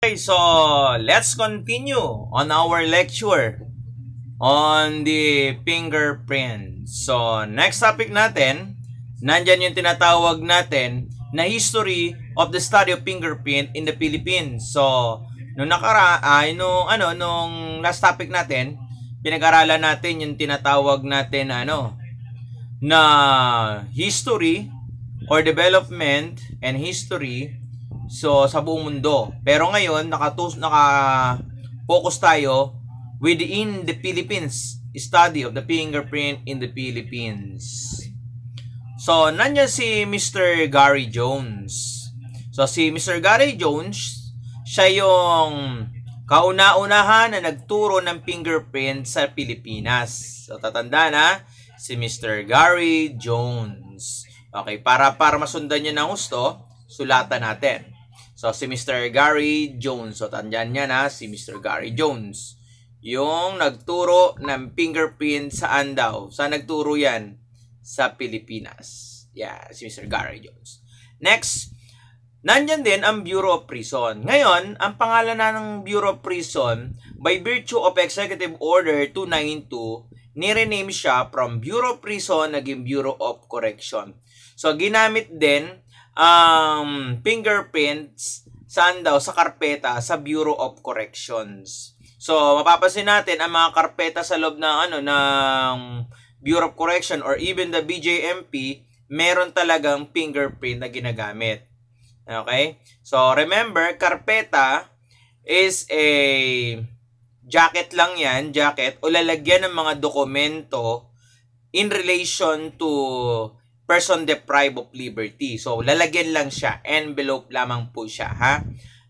Okay, so let's continue on our lecture on the fingerprint. So next topic natin, nandyan yung tinatawag natin na history of the study of fingerprint in the Philippines. So nung nakara ay nung ano nung last topic natin, pinag-aralan natin yung tinatawag natin ano na history or development and history So, sa buong mundo. Pero ngayon, nakatus, naka-focus tayo within the Philippines. Study of the fingerprint in the Philippines. So, nandiyan si Mr. Gary Jones. So, si Mr. Gary Jones, siya yung kauna-unahan na nagturo ng fingerprint sa Pilipinas. So, tatanda na si Mr. Gary Jones. Okay, para para masundan niyo ng gusto, sulatan natin. So, si Mr. Gary Jones. So, tandyan niya na si Mr. Gary Jones. Yung nagturo ng fingerprint saan daw? Saan nagturo yan? Sa Pilipinas. Yeah, si Mr. Gary Jones. Next, nandyan din ang Bureau of Prison. Ngayon, ang pangalan na ng Bureau of Prison, by virtue of Executive Order 292, nirename siya from Bureau of Prison naging Bureau of Correction. So, ginamit din um, fingerprints saan daw? Sa karpeta sa Bureau of Corrections. So, mapapansin natin ang mga karpeta sa loob ng ano ng Bureau of Correction or even the BJMP, meron talagang fingerprint na ginagamit. Okay? So, remember, karpeta is a jacket lang yan, jacket, o lalagyan ng mga dokumento in relation to person deprived of liberty. So, lalagyan lang siya. Envelope lamang po siya, ha?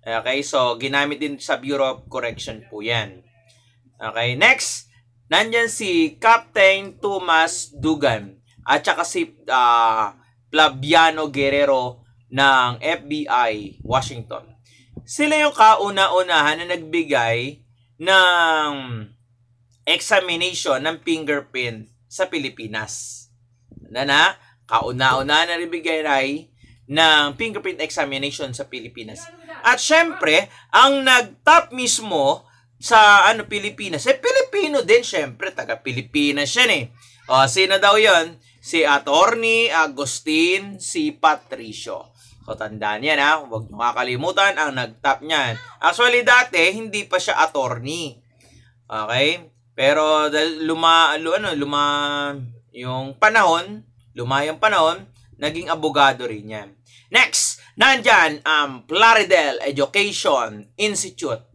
Okay, so ginamit din sa Bureau of Correction po yan. Okay, next. Nandyan si Captain Thomas Dugan at saka si uh, Flaviano Guerrero ng FBI Washington. Sila yung kauna-unahan na nagbigay ng examination ng fingerprint sa Pilipinas. Ano na? kauna-una na ribigay rai ng fingerprint examination sa Pilipinas. At syempre, ang nag-top mismo sa ano Pilipinas, eh Pilipino din syempre, taga Pilipinas siya eh. O, sino daw yon? Si Attorney Agustin si Patricio. So, tandaan yan ha. Huwag nyo kakalimutan ang nag-top niyan. Actually, dati, hindi pa siya attorney. Okay? Pero, luma, ano, luma, yung panahon, Lumayang panahon, naging abogado rin niya. Next, nandyan ang um, Plaridel Education Institute.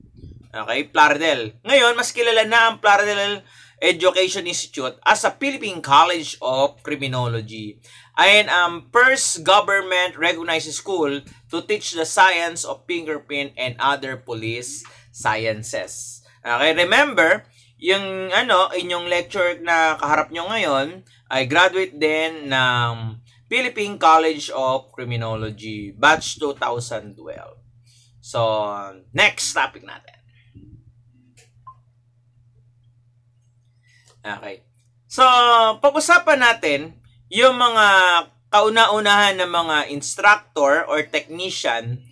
Okay, Plaridel. Ngayon, mas kilala na ang Plaridel Education Institute as a Philippine College of Criminology. Ayan ang um, first government-recognized school to teach the science of fingerprint and other police sciences. Okay, remember, yung ano, inyong lecture na kaharap nyo ngayon, I graduate then ng Philippine College of Criminology, batch 2012. So, next topic natin. Okay. So, pag-usapan natin yung mga kauna-unahan ng mga instructor or technician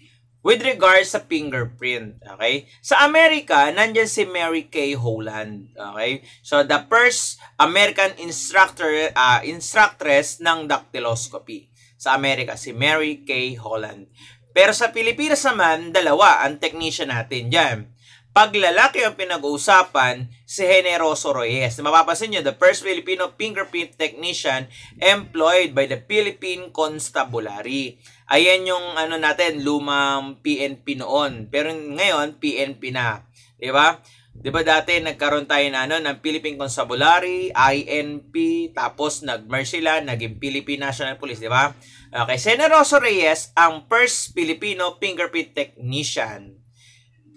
with regards sa fingerprint, okay? Sa Amerika, nandiyan si Mary Kay Holland, okay? So the first American instructor uh, instructress ng dactyloscopy sa Amerika si Mary Kay Holland. Pero sa Pilipinas naman, dalawa ang technician natin diyan. Pag lalaki ang pinag-uusapan, si Generoso Reyes. Mapapansin nyo, the first Filipino fingerprint technician employed by the Philippine Constabulary. Ayan yung ano natin, lumang PNP noon. Pero ngayon, PNP na. Di ba? Di ba dati nagkaroon tayo na ano, ng Philippine Constabulary, INP, tapos nag-merge sila, naging Philippine National Police, di ba? Okay, Generoso Reyes, ang first Filipino fingerprint technician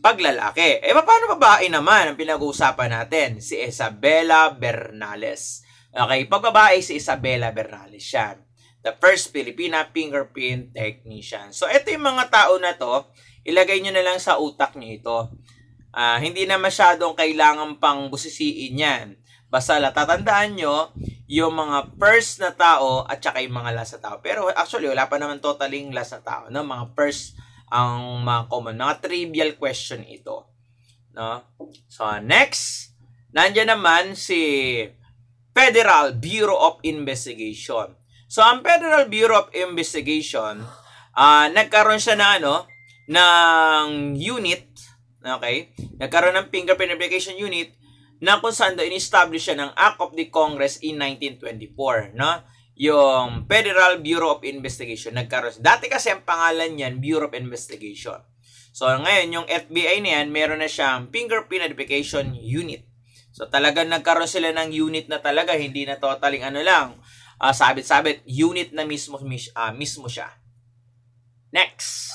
paglalaki. E paano babae naman ang pinag-uusapan natin? Si Isabella Bernales. Okay, pagbabae si Isabella Bernales siya. The first Filipina fingerprint technician. So ito yung mga tao na to, ilagay nyo na lang sa utak nyo ito. Uh, hindi na masyadong kailangan pang busisiin yan. Basta tatandaan nyo yung mga first na tao at saka yung mga last na tao. Pero actually, wala pa naman totaling last na tao. No? Mga first ang mga common, mga trivial question ito. No? So, next, nandiyan naman si Federal Bureau of Investigation. So, ang Federal Bureau of Investigation, uh, nagkaroon siya na ano, ng unit, okay? Nagkaroon ng fingerprint application unit na kung saan daw in-establish siya ng Act of the Congress in 1924, no? yung Federal Bureau of Investigation nagkaroon. Dati kasi ang pangalan niyan, Bureau of Investigation. So ngayon, yung FBI na yan, meron na siyang Fingerprint Identification Unit. So talagang nagkaroon sila ng unit na talaga, hindi na totaling ano lang, uh, sabit-sabit, unit na mismo, uh, mismo siya. Next.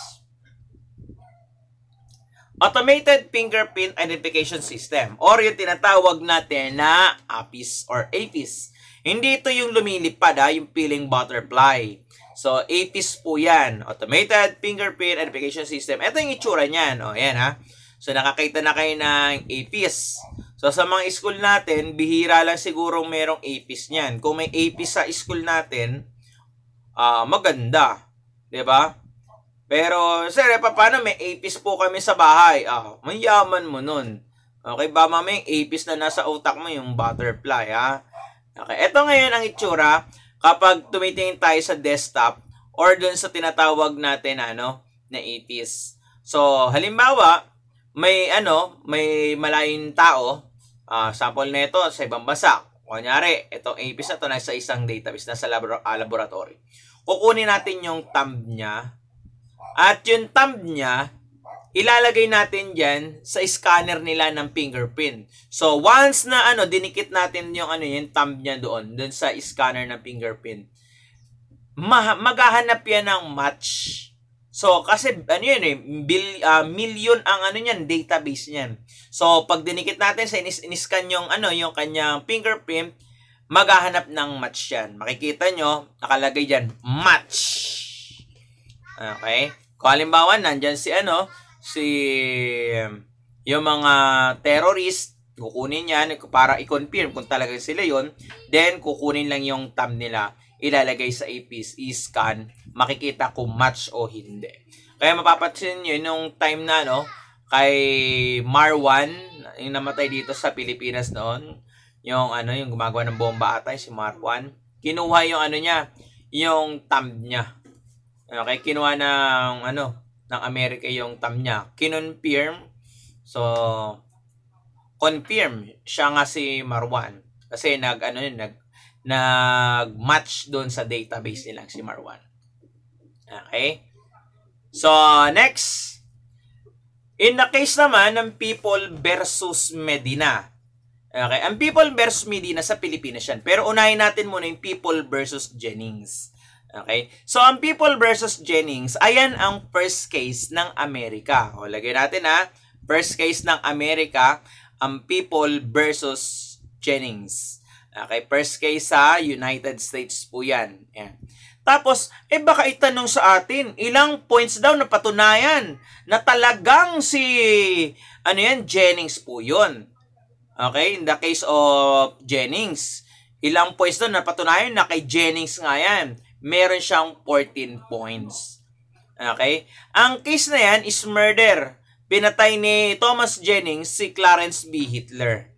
Automated Fingerprint Identification System or yung tinatawag natin na APIS or APIS. Hindi ito yung lumilipad ha, yung peeling butterfly. So, 80 po yan. Automated fingerprint identification system. Ito yung itsura niyan. O, yan ha. So, nakakita na kayo ng APIS. So, sa mga school natin, bihira lang siguro merong APIS niyan. Kung may APIS sa school natin, uh, maganda. ba? Diba? Pero, sir, eh, paano may APIS po kami sa bahay? Ah, mayaman mo nun. Okay ba, mami? APIS na nasa utak mo yung butterfly, ha? Okay, ito ngayon ang itsura kapag tumitingin tayo sa desktop or dun sa tinatawag natin ano, na 80s. So, halimbawa, may ano, may malayong tao, uh, sample nito sa ibang bansa. Kunyari, itong 80s na ito nasa isang database, nasa labor- uh, ah, laboratory. Kukunin natin yung thumb niya at yung thumb niya ilalagay natin diyan sa scanner nila ng fingerprint. So, once na ano, dinikit natin yung ano yung thumb niya doon, doon sa scanner ng fingerprint, ma- maghahanap yan ng match. So, kasi ano yun eh, bil, uh, million ang ano niyan, database niyan. So, pag dinikit natin sa inis, iniscan yung ano, yung kanyang fingerprint, maghahanap ng match yan. Makikita nyo, nakalagay dyan, match. Okay? Kung halimbawa, nandyan si ano, si yung mga terrorist kukunin yan para i-confirm kung talaga sila yon then kukunin lang yung thumb nila ilalagay sa APC scan makikita kung match o hindi kaya mapapansin niyo nung time na no kay Marwan yung namatay dito sa Pilipinas noon yung ano yung gumagawa ng bomba atay si Marwan kinuha yung ano niya yung thumb niya okay kinuha ng ano ng Amerika yung tam niya. Kinonfirm. So, confirm siya nga si Marwan. Kasi nag, ano yun, nag, nag-match doon sa database nilang si Marwan. Okay? So, next. In the case naman ng people versus Medina. Okay, ang people versus Medina sa Pilipinas yan. Pero unahin natin muna yung people versus Jennings. Okay? So, ang People versus Jennings, ayan ang first case ng Amerika. O, lagay natin ha. First case ng Amerika, ang People versus Jennings. Okay? First case sa United States po yan. Ayan. Tapos, eh baka itanong sa atin, ilang points daw na patunayan na talagang si, ano yan, Jennings po yun. Okay? In the case of Jennings, ilang points daw na patunayan na kay Jennings nga yan meron siyang 14 points. Okay? Ang case na yan is murder. Pinatay ni Thomas Jennings si Clarence B. Hitler.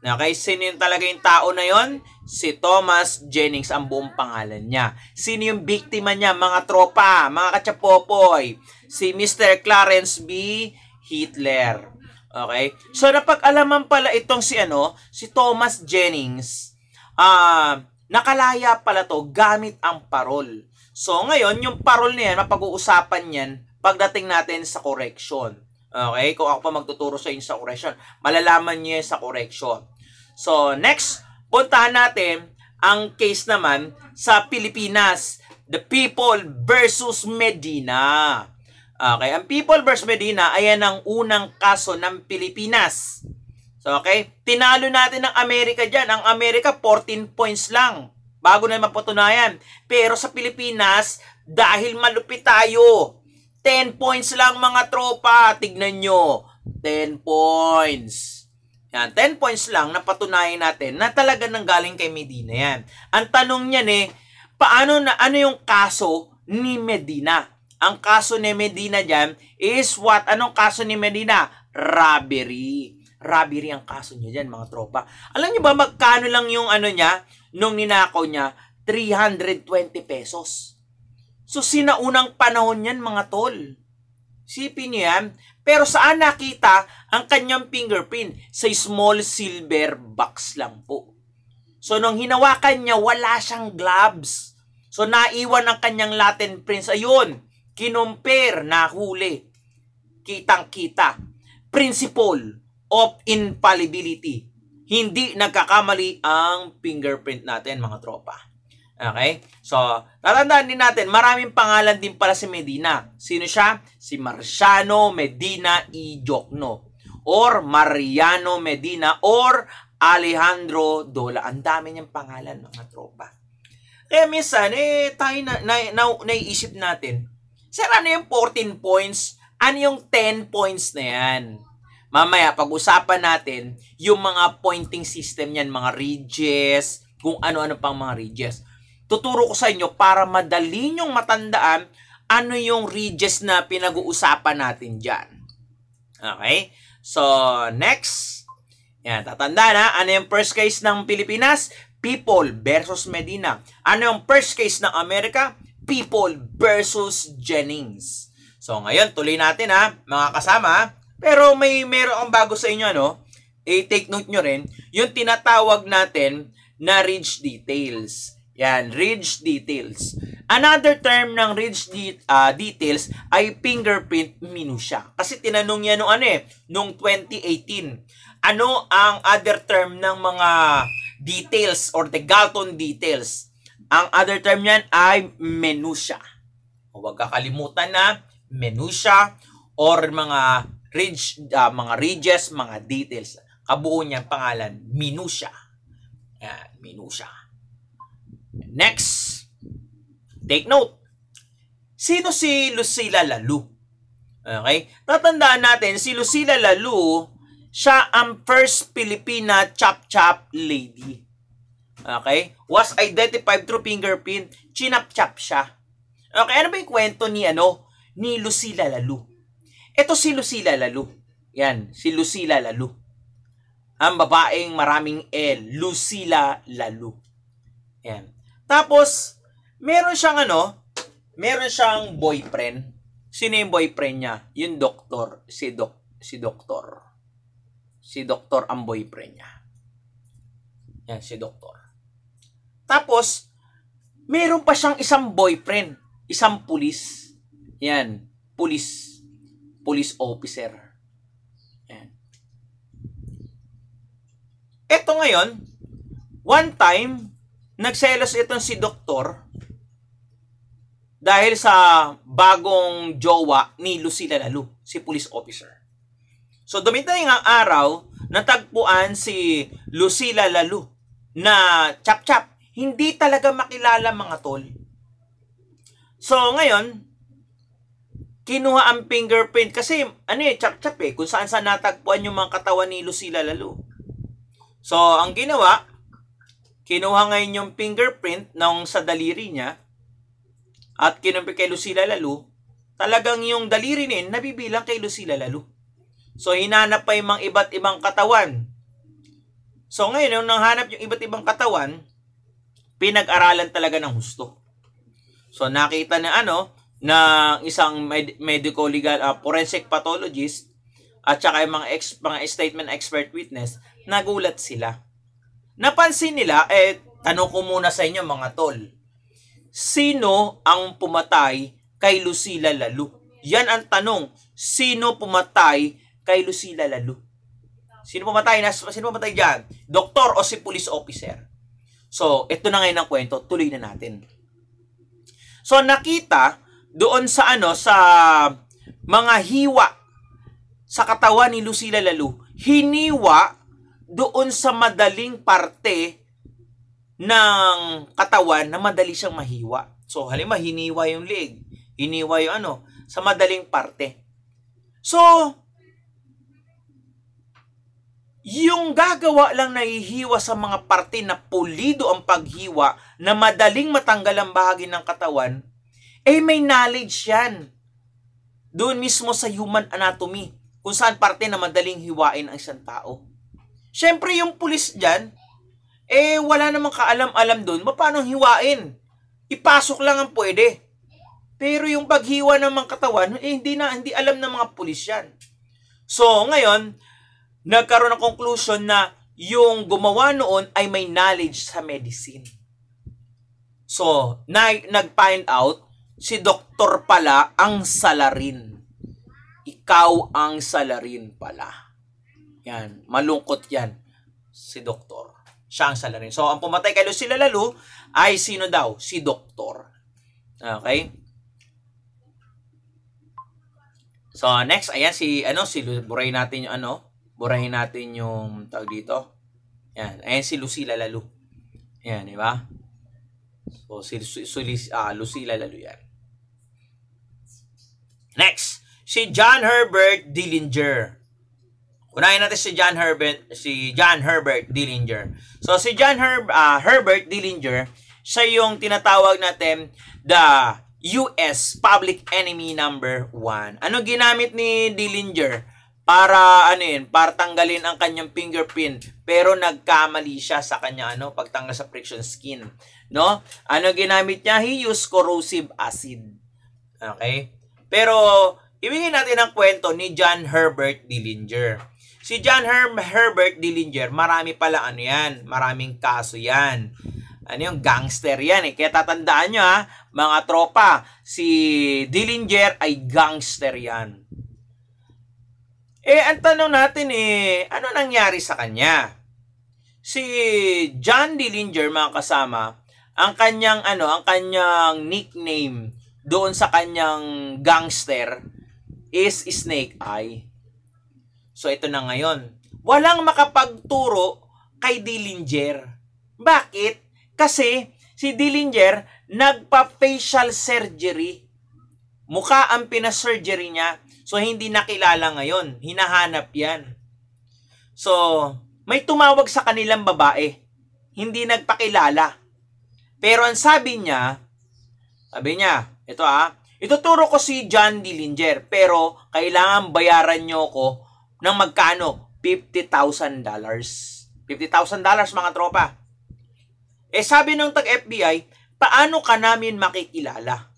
Okay? Sino yung talaga yung tao na yon? Si Thomas Jennings ang buong pangalan niya. Sino yung biktima niya? Mga tropa, mga katsapopoy. Si Mr. Clarence B. Hitler. Okay? So, napag-alaman pala itong si ano, si Thomas Jennings. Ah... Uh, Nakalaya pala to gamit ang parol. So ngayon, yung parol na yan, mapag-uusapan yan pagdating natin sa correction. Okay? Kung ako pa magtuturo sa inyo sa correction, malalaman niyo sa correction. So next, puntahan natin ang case naman sa Pilipinas. The People versus Medina. Okay, ang People versus Medina, ayan ang unang kaso ng Pilipinas. Okay? Tinalo natin ang Amerika dyan. Ang Amerika, 14 points lang. Bago na mapatunayan. Pero sa Pilipinas, dahil malupit tayo, 10 points lang mga tropa. Tignan nyo. 10 points. Yan, 10 points lang na patunayan natin na talaga nang galing kay Medina yan. Ang tanong niya eh, paano na ano yung kaso ni Medina? Ang kaso ni Medina diyan is what? Anong kaso ni Medina? Robbery robbery ang kaso niya dyan, mga tropa. Alam niyo ba magkano lang yung ano niya, nung ninakaw niya, 320 pesos. So, sinaunang panahon yan, mga tol. Sipin niyo yan. Pero saan nakita ang kanyang fingerprint? Sa small silver box lang po. So, nung hinawakan niya, wala siyang gloves. So, naiwan ang kanyang Latin prints. Ayun, kinumpir, nahuli. Kitang-kita. Principal of infallibility. Hindi nagkakamali ang fingerprint natin mga tropa. Okay? So, tatandaan din natin, maraming pangalan din pala si Medina. Sino siya? Si Marciano Medina Ijokno or Mariano Medina or Alejandro Dola. Ang dami niyang pangalan mga tropa. Kaya minsan, eh, tayo na, na, na, naiisip natin, sir, ano yung 14 points? Ano yung 10 points na yan? Mamaya, pag-usapan natin yung mga pointing system niyan, mga ridges, kung ano-ano pang mga ridges. Tuturo ko sa inyo para madali nyong matandaan ano yung ridges na pinag-uusapan natin diyan. Okay? So, next. Yan, tatanda na. Ano yung first case ng Pilipinas? People versus Medina. Ano yung first case ng Amerika? People versus Jennings. So, ngayon, tuloy natin ha, mga kasama. Pero may meron ang bago sa inyo, ano? Eh, take note nyo rin, yung tinatawag natin na ridge details. Yan, ridge details. Another term ng ridge de- uh, details ay fingerprint minutia. Kasi tinanong yan nung ano eh, nung 2018. Ano ang other term ng mga details or the Galton details? Ang other term niyan ay minutia. Huwag kakalimutan na minutia or mga ridge, uh, mga ridges, mga details. Kabuo niyang pangalan, minutia. Yan, minutia. Next, take note. Sino si Lucila Lalu? Okay? Tatandaan natin, si Lucila Lalu, siya ang first Filipina chop-chop lady. Okay? Was identified through fingerprint. Chinap-chop siya. Okay, ano ba yung kwento ni, ano, ni Lucila Lalu? Ito si Lucila Lalu. Yan, si Lucila Lalu. Ang babaeng maraming L, Lucila Lalu. Yan. Tapos, meron siyang ano, meron siyang boyfriend. Sino yung boyfriend niya? Yung doktor, si dok, si doktor. Si doktor ang boyfriend niya. Yan, si doktor. Tapos, meron pa siyang isang boyfriend, isang pulis. Yan, pulis police officer. Ayan. Ito ngayon, one time, nagselos itong si doktor dahil sa bagong jowa ni Lucila Lalu, si police officer. So dumiting ang araw, natagpuan si Lucila Lalu na chap-chap. Hindi talaga makilala mga tol. So ngayon, kinuha ang fingerprint kasi ano eh, chap-chap eh, kung saan saan natagpuan yung mga katawan ni Lucila Lalo. So, ang ginawa, kinuha ngayon yung fingerprint nung sa daliri niya at kinumpi kay Lucila Lalo, talagang yung daliri niya nabibilang kay Lucila Lalo. So, hinanap pa yung mga iba't ibang katawan. So, ngayon, nung nanghanap yung iba't ibang katawan, pinag-aralan talaga ng husto. So, nakita na ano, ng isang med- medical legal uh, forensic pathologist at saka yung mga, ex- mga statement expert witness, nagulat sila. Napansin nila, eh, tanong ko muna sa inyo mga tol, sino ang pumatay kay Lucila Lalu? Yan ang tanong, sino pumatay kay Lucila Lalu? Sino pumatay? Nas, sino pumatay diyan Doktor o si police officer? So, ito na ngayon ang kwento. Tuloy na natin. So, nakita doon sa ano sa mga hiwa sa katawan ni Lucila Lalu. Hiniwa doon sa madaling parte ng katawan na madali siyang mahiwa. So halimbawa hiniwa yung leg, hiniwa yung ano sa madaling parte. So yung gagawa lang na nahihiwa sa mga parte na pulido ang paghiwa na madaling matanggal ang bahagi ng katawan eh may knowledge yan. Doon mismo sa human anatomy, kung saan parte na madaling hiwain ang isang tao. Siyempre yung pulis dyan, eh wala namang kaalam-alam doon, paano hiwain? Ipasok lang ang pwede. Pero yung paghiwa ng mga katawan, eh hindi na, hindi alam ng mga pulis yan. So ngayon, nagkaroon ng conclusion na yung gumawa noon ay may knowledge sa medicine. So, nag-find out si doktor pala ang salarin. Ikaw ang salarin pala. Yan, malungkot yan si doktor. Siya ang salarin. So, ang pumatay kay Lucila Lalo ay sino daw? Si doktor. Okay? So, next, ayan si, ano, si, burahin natin yung, ano, burahin natin yung tawag dito. Yan, ayan si Lucila Lalo. Yan, di ba? So, si, si, si uh, ah, Lucila Lalo yan. Next, si John Herbert Dillinger. Unahin natin si John Herbert, si John Herbert Dillinger. So si John Herb, uh, Herbert Dillinger, siya yung tinatawag natin the US Public Enemy number 1. Ano ginamit ni Dillinger? para ano yun, para tanggalin ang kanyang fingerprint pero nagkamali siya sa kanya ano pagtanggal sa friction skin no ano ginamit niya he used corrosive acid okay pero, ibigay natin ang kwento ni John Herbert Dillinger. Si John Her Herbert Dillinger, marami pala ano yan, maraming kaso yan. Ano yung gangster yan eh. Kaya tatandaan nyo ha, mga tropa, si Dillinger ay gangster yan. Eh, ang tanong natin eh, ano nangyari sa kanya? Si John Dillinger, mga kasama, ang kanyang ano, ang kanyang nickname doon sa kanyang gangster is Snake Eye. So ito na ngayon. Walang makapagturo kay Dillinger. Bakit? Kasi si Dillinger nagpa-facial surgery. Mukha ang pina-surgery niya. So hindi nakilala ngayon. Hinahanap yan. So may tumawag sa kanilang babae. Hindi nagpakilala. Pero ang sabi niya, sabi niya, ito ah, ituturo ko si John Dillinger pero kailangan bayaran nyo ko ng magkano? $50,000. $50,000 mga tropa. Eh sabi ng tag-FBI, paano ka namin makikilala?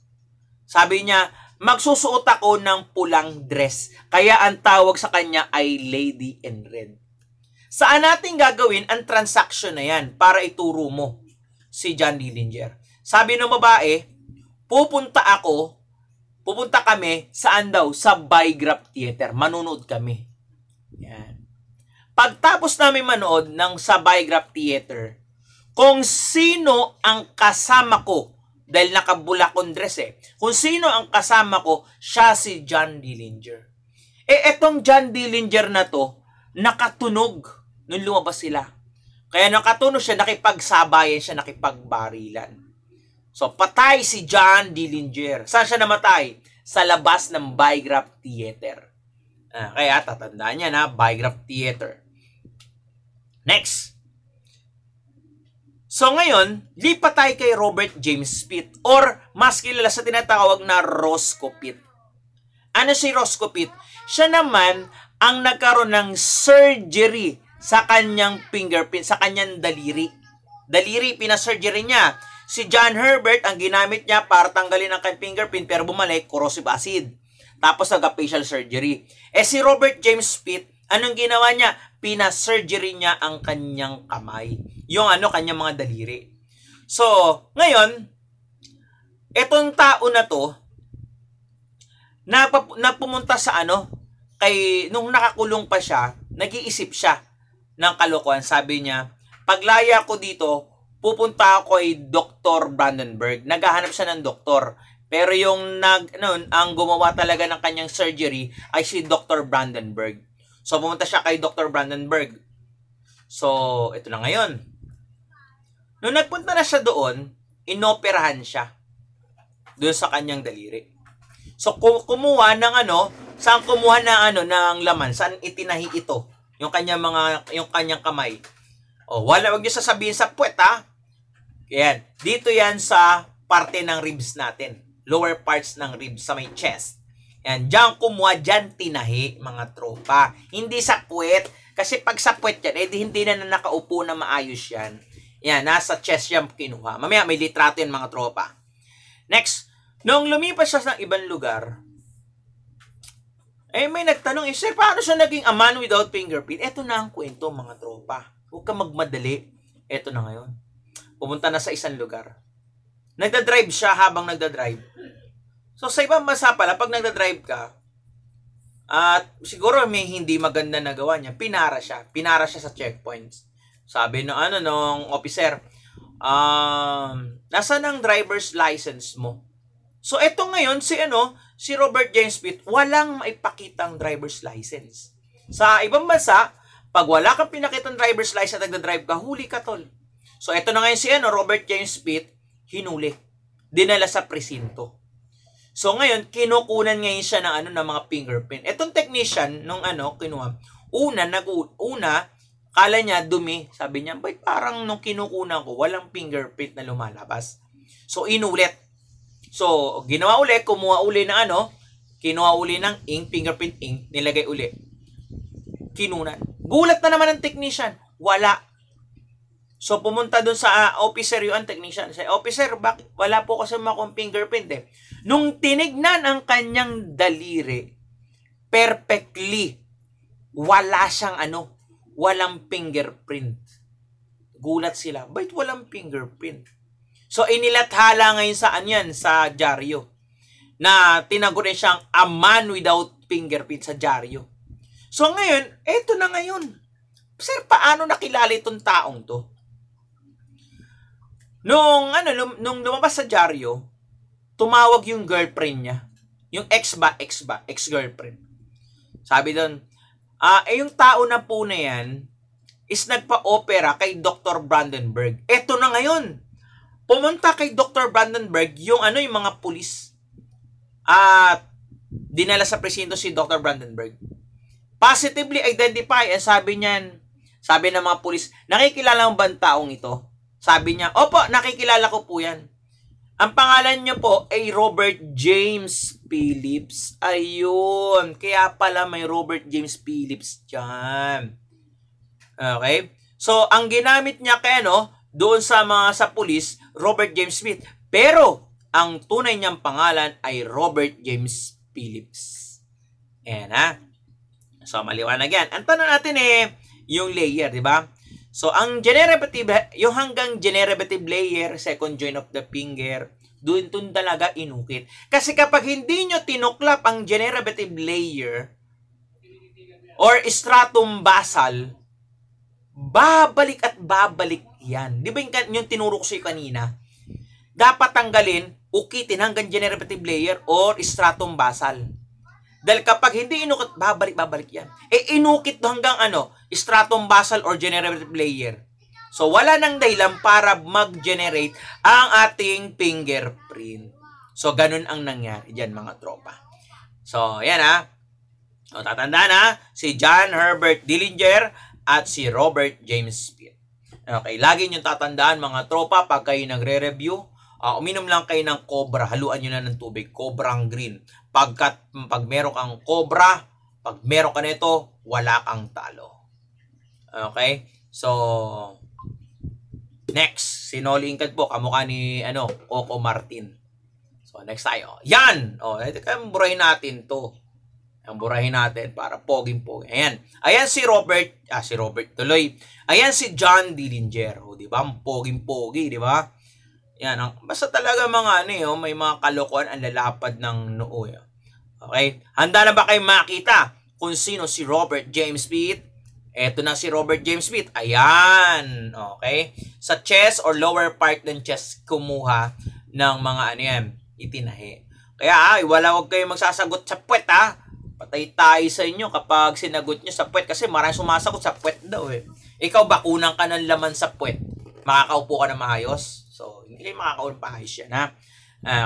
Sabi niya, magsusuot ako ng pulang dress. Kaya ang tawag sa kanya ay Lady in Red. Saan natin gagawin ang transaction na yan para ituro mo si John Dillinger? Sabi ng babae, pupunta ako, pupunta kami, saan daw? Sa Bygraph Theater. Manunood kami. Yan. Pagtapos namin manood ng sa Bygraph Theater, kung sino ang kasama ko, dahil nakabulakon dress eh, kung sino ang kasama ko, siya si John Dillinger. Eh, etong John Dillinger na to, nakatunog nung lumabas sila. Kaya nakatunog siya, nakipagsabayan siya, nakipagbarilan. So, patay si John Dillinger. Saan siya namatay? Sa labas ng Bigraph Theater. Ah, kaya tatandaan niya na Bigraph Theater. Next. So ngayon, lipat tayo kay Robert James Pitt or mas kilala sa tinatawag na Roscoe Pitt. Ano si Roscoe Pitt? Siya naman ang nagkaroon ng surgery sa kanyang fingerprint, sa kanyang daliri. Daliri, pinasurgery niya Si John Herbert, ang ginamit niya para tanggalin ang kanyang fingerprint pero bumalik, corrosive acid. Tapos nag-facial surgery. Eh si Robert James Pitt, anong ginawa niya? Pina-surgery niya ang kanyang kamay. Yung ano, kanyang mga daliri. So, ngayon, etong tao na to, napap- napumunta sa ano, kay, nung nakakulong pa siya, nag-iisip siya ng kalokohan. Sabi niya, paglaya ko dito, pupunta ako kay Dr. Brandenburg. Naghahanap siya ng doktor. Pero yung nag, noon, ang gumawa talaga ng kanyang surgery ay si Dr. Brandenburg. So, pumunta siya kay Dr. Brandenburg. So, ito na ngayon. Noong nagpunta na siya doon, inoperahan siya doon sa kanyang daliri. So, kumuha ng ano, saan kumuha na ano, ng laman, saan itinahi ito, yung kanyang mga, yung kanyang kamay. O, oh, wala, wag niyo sasabihin sa puwet, ha? Yan. Dito yan sa parte ng ribs natin. Lower parts ng ribs sa may chest. Yan. Diyan kumuha, diyan tinahi mga tropa. Hindi sa puwet. Kasi pag sa puwet yan, eh, hindi na, na nakaupo na maayos yan. Yan, nasa chest yan kinuha. Mamaya may litrato yan mga tropa. Next, Nung lumipas siya ng ibang lugar, eh may nagtanong, eh, Sir, paano siya naging a man without fingerprint? Ito na ang kwento, mga tropa. Huwag ka magmadali. Ito na ngayon. Pumunta na sa isang lugar. Nagda-drive siya habang nagda-drive. So sa ibang bansa pala, pag nagda-drive ka, at siguro may hindi maganda na gawa niya, pinara siya. Pinara siya sa checkpoints. Sabi ng ano nung officer, um, uh, nasa ng driver's license mo? So eto ngayon si ano, si Robert James Pitt, walang maipakitang driver's license. Sa ibang bansa, pag wala kang pinakitang driver's license at nagda-drive ka, huli ka tol. So ito na ngayon si ano, Robert James Pitt, hinuli. Dinala sa presinto. So ngayon, kinukunan ngayon siya ng ano ng mga fingerprint. Etong technician nung ano kinuha, una nag una kala niya dumi. Sabi niya, "Bay, parang nung kinukunan ko, walang fingerprint na lumalabas." So inulit. So ginawa uli, kumuha uli ng ano, kinuha uli ng ink, fingerprint ink, nilagay uli. Kinunan. Gulat na naman ng technician. Wala. So pumunta doon sa uh, officer yung technician. Say, officer, bakit wala po kasi makong fingerprint eh. Nung tinignan ang kanyang daliri, perfectly, wala siyang ano, walang fingerprint. Gulat sila, bakit walang fingerprint. So inilathala ngayon sa anyan, sa dyaryo, na tinagurin siyang a man without fingerprint sa dyaryo. So ngayon, eto na ngayon. Sir, paano nakilala itong taong to? Nung, ano, lum, nung lumabas sa dyaryo, tumawag yung girlfriend niya. Yung ex ba, ex ba, ex-girlfriend. Sabi doon, ah, eh yung tao na po na yan, is nagpa-opera kay Dr. Brandenburg. Eto na ngayon. Pumunta kay Dr. Brandenburg yung ano yung mga pulis. At dinala sa presinto si Dr. Brandenburg. Positively identify, eh, sabi niyan, sabi ng mga pulis, nakikilala mo ba ang taong ito? Sabi niya, opo, nakikilala ko po yan. Ang pangalan niyo po ay Robert James Phillips. Ayun, kaya pala may Robert James Phillips dyan. Okay? So, ang ginamit niya kaya no, doon sa mga sa pulis, Robert James Smith. Pero, ang tunay niyang pangalan ay Robert James Phillips. Ayan ha. So, maliwanag yan. Ang tanong natin eh, yung layer, di ba? So, ang generative, yung hanggang generative layer, second joint of the finger, doon dun talaga inukit. Kasi kapag hindi nyo tinuklap ang generative layer or stratum basal, babalik at babalik yan. Di ba yung, yung tinuro ko sa'yo kanina? Dapat tanggalin, ukitin hanggang generative layer or stratum basal. Dahil kapag hindi inukit, babalik-babalik yan. E inukit hanggang ano, stratum basal or generative layer. So, wala nang dahilan para mag-generate ang ating fingerprint. So, ganun ang nangyari dyan mga tropa. So, yan ha. Ah. So, tatandaan na, ah, si John Herbert Dillinger at si Robert James Spear. Okay, lagi niyong tatandaan mga tropa pag kayo nagre-review, uh, uminom lang kayo ng cobra, haluan niyo na ng tubig, cobrang green. Pagkat pag meron kang cobra, pag meron ka nito, wala kang talo. Okay? So, next, si Nolly Ingkad po, kamukha ni, ano, Coco Martin. So, next tayo. Yan! O, oh, ito kayong burahin natin to. Ang burahin natin para poging po. Ayan. Ayan si Robert, ah, si Robert tuloy. Ayan si John Dillinger. O, di ba? Ang poging pogi, di ba? Yan, ang, basta talaga mga ano eh, oh, may mga kalokohan ang lalapad ng noo. Eh. Okay? Handa na ba kayo makita kung sino si Robert James Pitt? Eto na si Robert James Pitt. Ayan. Okay? Sa chest or lower part ng chest kumuha ng mga ano yan, itinahi. Kaya ay, ah, wala wag kayong magsasagot sa puwet ha. Ah. Patay tayo sa inyo kapag sinagot nyo sa puwet kasi marami sumasagot sa puwet daw eh. Ikaw bakunan ka ng laman sa puwet. Makakaupo ka na maayos. Hindi kayo makakaulpahis yan, ha?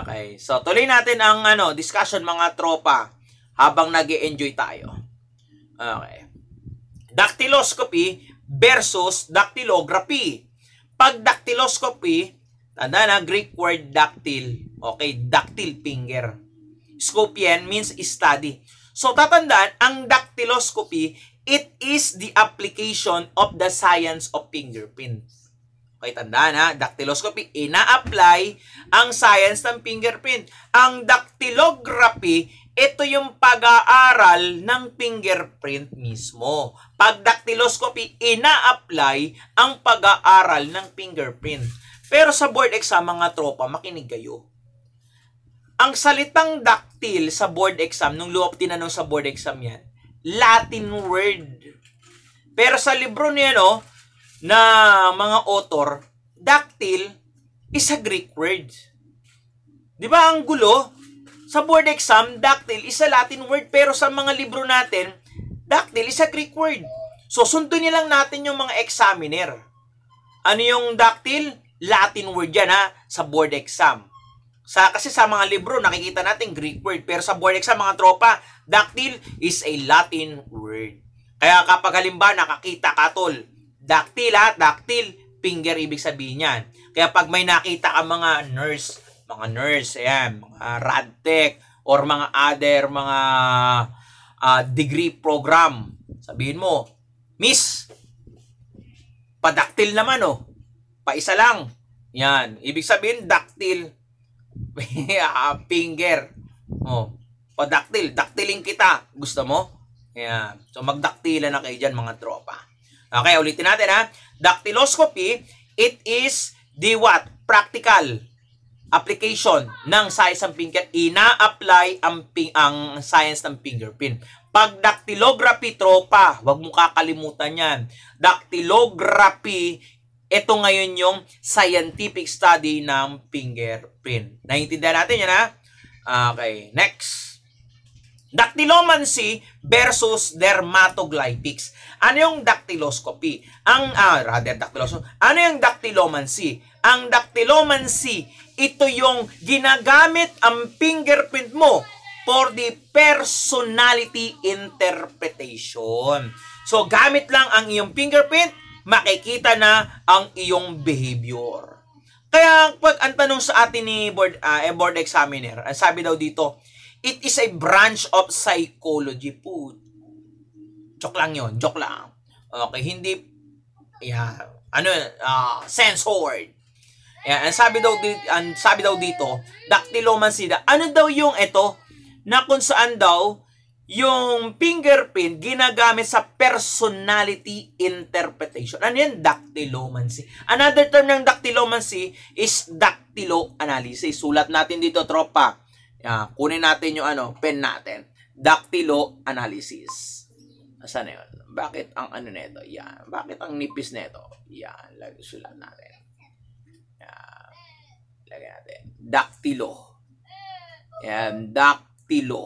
Okay. So, tuloy natin ang ano, discussion mga tropa habang nag enjoy tayo. Okay. Dactyloscopy versus dactylography. Pag dactyloscopy, tanda na, Greek word dactyl. Okay, dactyl finger. Scope yan means study. So, tatandaan, ang dactyloscopy, it is the application of the science of fingerprints tandaan ha, dactyloscopy, ina-apply ang science ng fingerprint. Ang dactylography, ito yung pag-aaral ng fingerprint mismo. Pag dactyloscopy, ina-apply ang pag-aaral ng fingerprint. Pero sa board exam, mga tropa, makinig kayo. Ang salitang dactyl sa board exam, nung luwap tinanong sa board exam yan, Latin word. Pero sa libro niya, no, na mga author, dactyl is a Greek word. Di ba ang gulo? Sa board exam, dactyl is a Latin word pero sa mga libro natin, dactyl is a Greek word. So, sunduin lang natin yung mga examiner. Ano yung dactyl? Latin word yan ha, sa board exam. Sa, kasi sa mga libro, nakikita natin Greek word. Pero sa board exam, mga tropa, dactyl is a Latin word. Kaya kapag halimbawa nakakita ka, tol, Dactyl ha, dactyl, finger ibig sabihin yan. Kaya pag may nakita ka mga nurse, mga nurse, ayan, mga radtech, or mga other, mga uh, degree program, sabihin mo, Miss, padaktil naman oh, paisa lang. Yan, ibig sabihin daktil, ah, finger, oh, padaktil, daktiling kita, gusto mo? Yan, so magdaktila na kayo dyan mga tropa. Okay, ulitin natin ha. Dactyloscopy, it is the what? Practical application ng science ng finger. Ina-apply ang, ang science ng fingerprint. Pag dactylography, tropa, wag mo kakalimutan yan. Dactylography, ito ngayon yung scientific study ng fingerprint. Naiintindihan natin yan ha? Okay, next. Dactylomancy versus dermatoglytics. Ano yung dactyloscopy? Ang uh, rather dactyloscopy. Ano yung dactylomancy? Ang dactylomancy, ito yung ginagamit ang fingerprint mo for the personality interpretation. So gamit lang ang iyong fingerprint, makikita na ang iyong behavior. Kaya pag ang tanong sa atin ni board, uh, board examiner, sabi daw dito, It is a branch of psychology po. Joke lang yon joke lang. Okay, hindi, yeah, ano, uh, sense word. Yeah, ang sabi daw dito, and sabi daw dito, dactylomancy. Ano daw yung ito na kung saan daw yung fingerprint ginagamit sa personality interpretation. Ano yan? Dactylomancy. Another term ng dactylomancy is dactylo analysis. Sulat natin dito, tropa. Ah, kunin natin yung ano, pen natin. Dactylo analysis. Asan na yun? Bakit ang ano nito? Yan. Bakit ang nipis nito? Yan. Lagi sulat natin. Yan. Lagyan natin. Dactylo. Yan. Dactylo.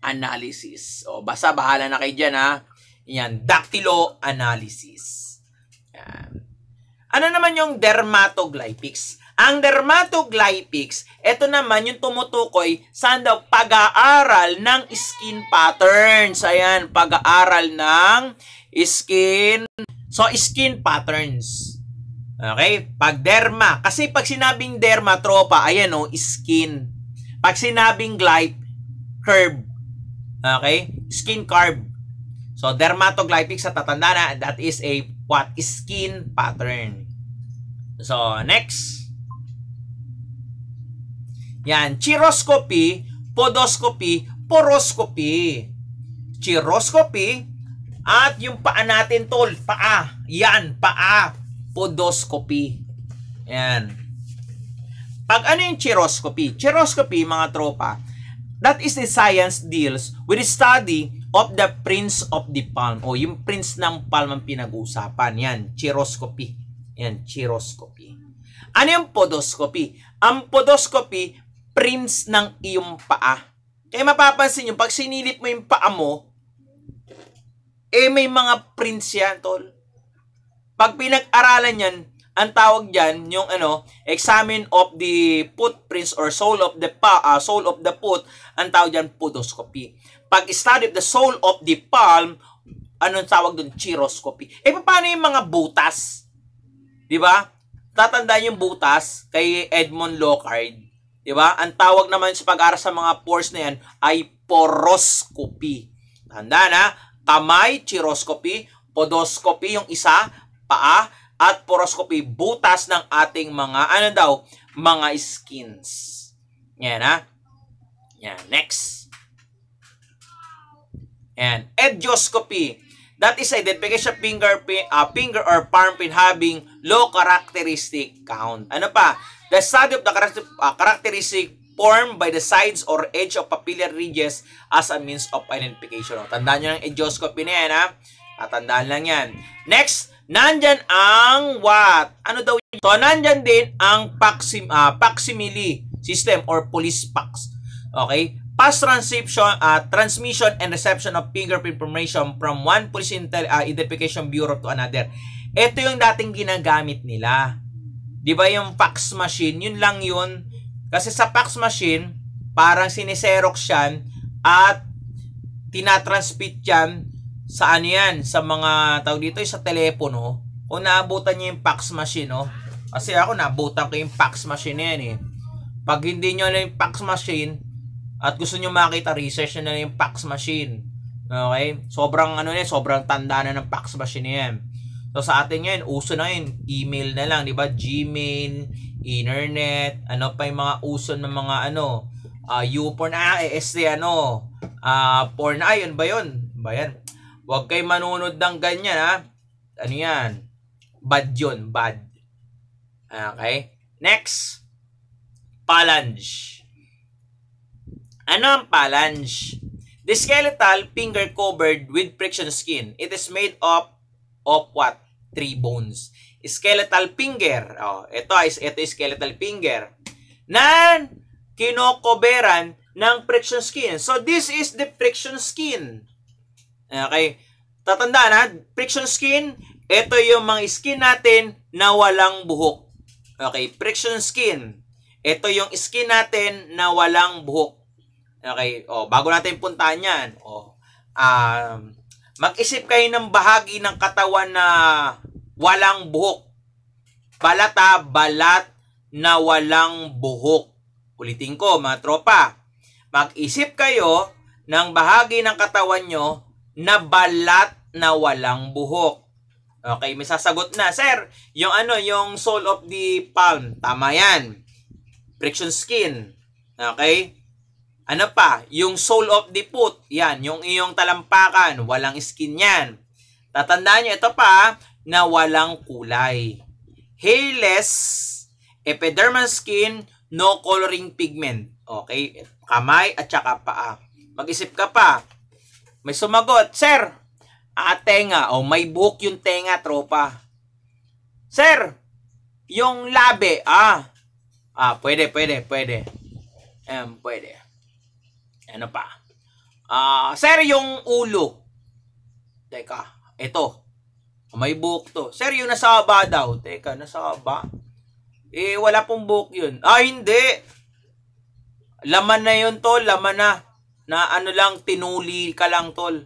Analysis. O, basta bahala na kayo dyan ha. Yan. Dactylo analysis. Yan. Ano naman yung dermatoglypics? Ang dermatoglypics, ito naman yung tumutukoy sa pag-aaral ng skin patterns. Ayan, pag-aaral ng skin. So, skin patterns. Okay? Pag derma. Kasi pag sinabing derma, tropa, ayan o, oh, skin. Pag sinabing glype, curve. Okay? Skin curve. So, dermatoglypic sa tatanda na, that is a what? Skin pattern. So, next. Yan, chiroscopy, podoscopy, poroscopy. Chiroscopy at yung paa natin tol, paa. Yan, paa, podoscopy. Yan. Pag ano yung chiroscopy? Chiroscopy, mga tropa, that is the science deals with the study of the prince of the palm. O, yung prince ng palm ang pinag usapan Yan, chiroscopy. Yan, chiroscopy. Ano yung podoscopy? Ang podoscopy, prints ng iyong paa. Kaya mapapansin nyo, pag sinilip mo yung paa mo, eh may mga prints yan, tol. Pag pinag-aralan yan, ang tawag diyan yung ano, examine of the footprints or sole of the paa, uh, sole of the foot, ang tawag diyan podoscopy. Pag study of the sole of the palm, anong tawag doon? Chiroscopy. Eh paano yung mga butas? 'Di ba? Tatandaan yung butas kay Edmond Lockhart. 'Di ba? Ang tawag naman sa pag aaral sa mga pores na 'yan ay poroscopy. Tanda na, kamay, chiroscopy, podoscopy yung isa, paa, at poroscopy, butas ng ating mga, ano daw, mga skins. Yan ha. Yan, next. And, edioscopy. That is identification finger, uh, finger or palm pin having low characteristic count. Ano pa? The study of the uh, characteristic formed by the sides or edge of papillary ridges as a means of identification. Oh, tandaan nyo ng angioscopy na yan, ha? At ah, tandaan lang yan. Next, nandyan ang what? Ano daw yun? So, nandyan din ang proxim, uh, ah, proximity system or police pax. Okay? Past transcription, uh, transmission and reception of fingerprint information from one police uh, identification bureau to another. Ito yung dating ginagamit nila. 'Di ba yung fax machine, yun lang yun. Kasi sa fax machine, parang siniserox 'yan at tinatransmit 'yan sa ano yan, sa mga tao dito sa telepono. Kung naabutan niyo yung fax machine, no? Oh. Kasi ako naabutan ko yung fax machine na yan eh. Pag hindi niyo na yung fax machine at gusto niyo makita research niyo na yung fax machine. Okay? Sobrang ano na sobrang tanda na ng fax machine yan. So sa atin ngayon, uso na yun, email na lang, 'di ba? Gmail, internet, ano pa yung mga uso ng mga ano, uh, YouPorn, ah, ah eh, este ano, uh, porn, ayon ah, ba yun? Ba yan? Huwag kayong manunod ng ganyan, ha? Ano yan? Bad yun, bad. Okay? Next, Palange. Ano ang palange? The skeletal finger covered with friction skin. It is made up of what? three bones. Skeletal finger. Oh, ito is ito is skeletal finger na kinokoberan ng friction skin. So this is the friction skin. Okay? Tatandaan ha, friction skin, ito yung mga skin natin na walang buhok. Okay, friction skin. Ito yung skin natin na walang buhok. Okay, oh, bago natin puntahan 'yan, oh, um, mag-isip kayo ng bahagi ng katawan na walang buhok. Balata, balat na walang buhok. Ulitin ko mga tropa, mag-isip kayo ng bahagi ng katawan nyo na balat na walang buhok. Okay, may sasagot na. Sir, yung ano, yung sole of the palm. Tama yan. Friction skin. Okay? Ano pa? Yung sole of the foot. Yan, yung iyong talampakan. Walang skin yan. Tatandaan nyo, ito pa, na walang kulay. Hairless, epidermal skin, no coloring pigment. Okay, kamay at saka paa. Mag-isip ka pa. May sumagot, Sir, ah, O, oh, may buhok yung tenga, tropa. Sir, yung labi. Ah, ah pwede, pwede, pwede. Um, pwede. Ano pa? Ah, sir, yung ulo. Teka, ito. May book to. Sir, yung nasa nasaba daw. Teka, ba? Eh, wala pong book yun. Ah, hindi! Laman na yun, tol. Laman na. Na ano lang, tinuli ka lang, tol.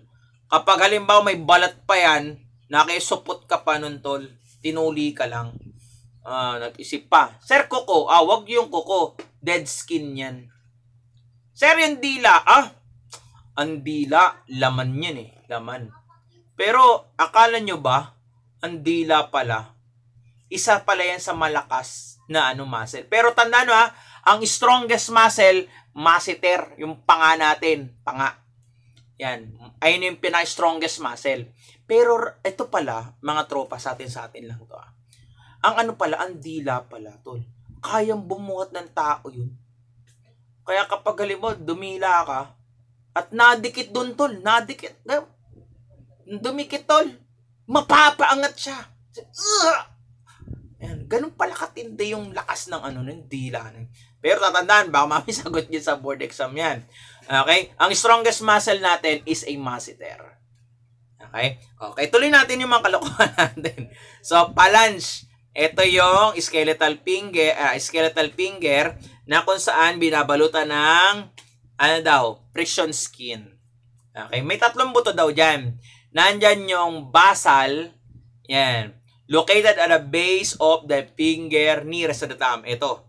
Kapag halimbawa may balat pa yan, nakisupot ka pa nun, tol. Tinuli ka lang. Ah, nag-isip pa. Sir, koko. Ah, wag yung koko. Dead skin yan. Sir, yung dila. Ah, ang dila, laman yan eh. Laman. Pero, akala nyo ba, ang dila pala, isa pala yan sa malakas na ano muscle. Pero tandaan ha, ang strongest muscle, masseter, yung panga natin, panga. Yan, ayun yung pinaka-strongest muscle. Pero ito pala, mga tropa sa atin sa atin lang to ha. Ang ano pala, ang dila pala, tol. Kayang bumuhat ng tao yun. Kaya kapag halimbawa, dumila ka, at nadikit doon, tol, nadikit, dumikit, tol mapapaangat siya. Uh! Ayan, ganun pala katindi yung lakas ng ano ng dila. Pero tatandaan, baka mami sagot niyo sa board exam yan. Okay? Ang strongest muscle natin is a masseter. Okay? Okay, tuloy natin yung mga kalokohan natin. So, phalange. Ito yung skeletal finger, uh, skeletal finger na kung saan binabalutan ng ano daw, friction skin. Okay, may tatlong buto daw diyan. Nandyan yung basal, yan, located at the base of the finger nearest to the thumb. Ito,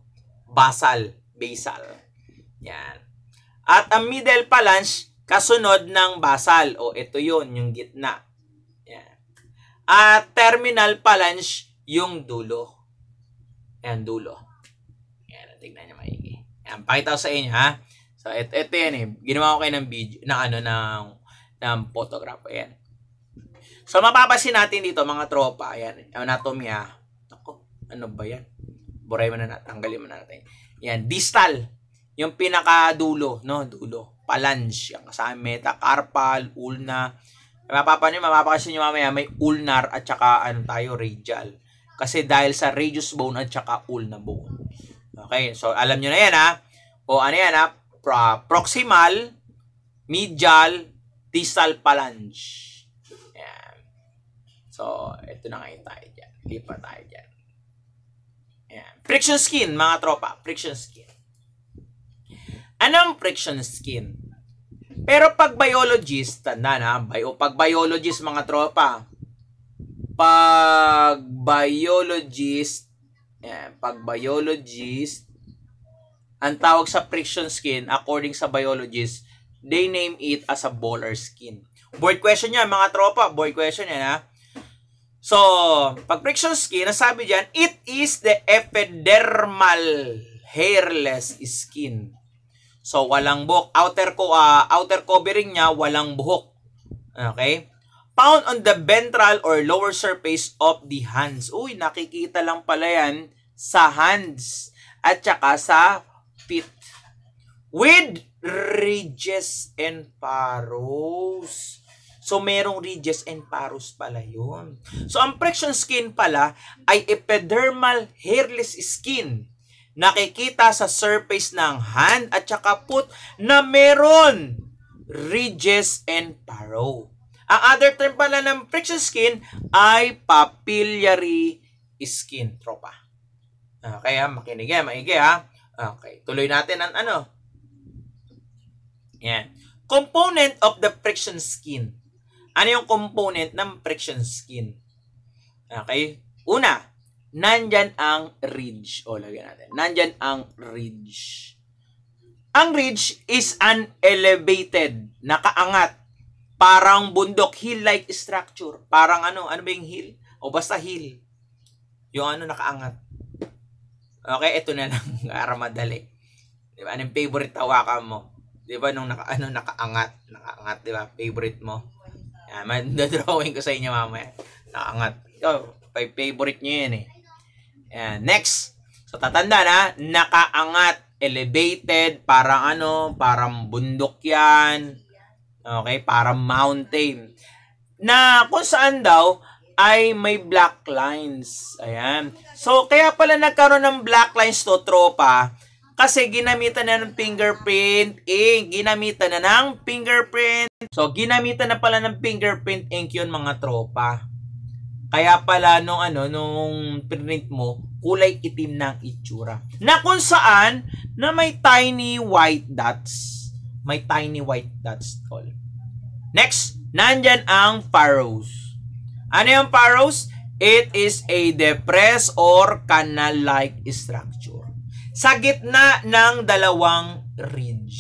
basal, basal. Yan. At ang middle phalange, kasunod ng basal. O, ito yon yung gitna. Yan. At terminal phalange, yung dulo. Yan, dulo. Yan, tignan nyo maigi. Yan, pakita ko sa inyo, ha? So, ito, ito yan eh. Ginawa ko kayo ng video, na ano, ng, ng photograph. Yan. So, mapapansin natin dito, mga tropa, ayan, anatomya. Ah. Ako, ano ba yan? Buray mo na natin, tanggalin mo na natin. Yan, distal. Yung pinakadulo, no? Dulo. Palange. Yung kasama metacarpal, ulna. Mapapansin nyo, mapapansin nyo mamaya, may ulnar at saka, ano tayo, radial. Kasi dahil sa radius bone at saka ulna bone. Okay, so alam nyo na yan ha. Ah. O ano yan ha, ah, Pro proximal, medial, distal phalange. So, ito na ngayon tayo dyan. Lipat tayo dyan. Ayan. Friction skin, mga tropa. Friction skin. Anong friction skin? Pero pag biologist, tanda na, bio, pag biologist, mga tropa, pag biologist, ayan, pag biologist, ang tawag sa friction skin, according sa biologist, they name it as a baller skin. Board question yan, mga tropa. Board question yan, ha? So, pag friction skin, nasabi dyan, it is the epidermal hairless skin. So, walang buhok. Outer, ko, uh, ah, outer covering niya, walang buhok. Okay? Found on the ventral or lower surface of the hands. Uy, nakikita lang pala yan sa hands at saka sa feet. With ridges and furrows. So, merong ridges and paros pala yun. So, ang friction skin pala ay epidermal hairless skin. Nakikita sa surface ng hand at saka foot na meron ridges and paro. Ang other term pala ng friction skin ay papillary skin, tropa. Okay, ah, ha? makinig yan, ah, maigi ha. Ah. Okay, tuloy natin ang ano. Yan. Component of the friction skin. Ano yung component ng friction skin? Okay? Una, nandyan ang ridge. O, lagyan natin. Nandyan ang ridge. Ang ridge is an elevated, nakaangat, parang bundok, hill-like structure. Parang ano, ano ba yung hill? O basta hill. Yung ano, nakaangat. Okay, ito na lang, para madali. Diba? Anong favorite tawakan mo? Diba, nung naka, ano, nakaangat, nakaangat, diba? Favorite mo? Yan, madadrawing ko sa inyo mamaya. Nakangat. Ito, favorite nyo yan eh. Yan, next. So, tatanda na, nakaangat, elevated, parang ano, parang bundok yan. Okay, parang mountain. Na kung saan daw, ay may black lines. Ayan. So, kaya pala nagkaroon ng black lines to tropa kasi ginamitan na ng fingerprint ink. Ginamitan na ng fingerprint. So, ginamitan na pala ng fingerprint ink yun mga tropa. Kaya pala nung ano, nung print mo, kulay itim ng itsura. Na kung saan, na may tiny white dots. May tiny white dots tol. Next, nandyan ang furrows. Ano yung furrows? It is a depressed or canal-like structure sa gitna ng dalawang ridge.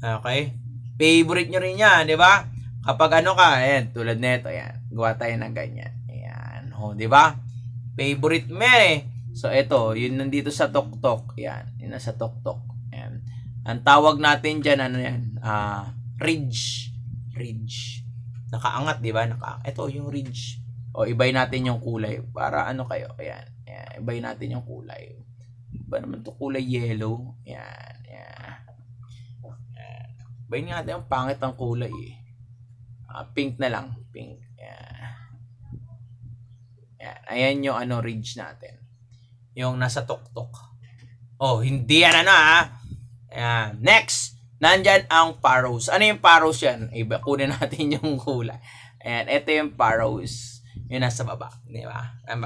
Okay? Favorite nyo rin yan, di ba? Kapag ano ka, ayan, tulad nito, yan. Gawa tayo ng ganyan. Ayan, ho, oh, di ba? Favorite me. eh. So, ito, yun nandito sa tuktok. Yan, yun nasa tuktok. Ayan. Ang tawag natin dyan, ano yan? Uh, ridge. Ridge. Nakaangat, di ba? Naka Ito, yung ridge. O, ibay natin yung kulay para ano kayo. Ayan. Ayan. Ibay natin yung kulay ba naman to kulay yellow? Yan, yan. yan. Bayin nga natin, ang pangit ang kulay eh. Uh, pink na lang. Pink. Yan. yan. Ayan yung ano, ridge natin. Yung nasa tuktok. Oh, hindi yan ano ha. Yan, Next, nandyan ang parrows. Ano yung parrows yan? Iba, kunin natin yung kulay. Ayan, ito yung parrows. Yung nasa baba. Di ba? Ang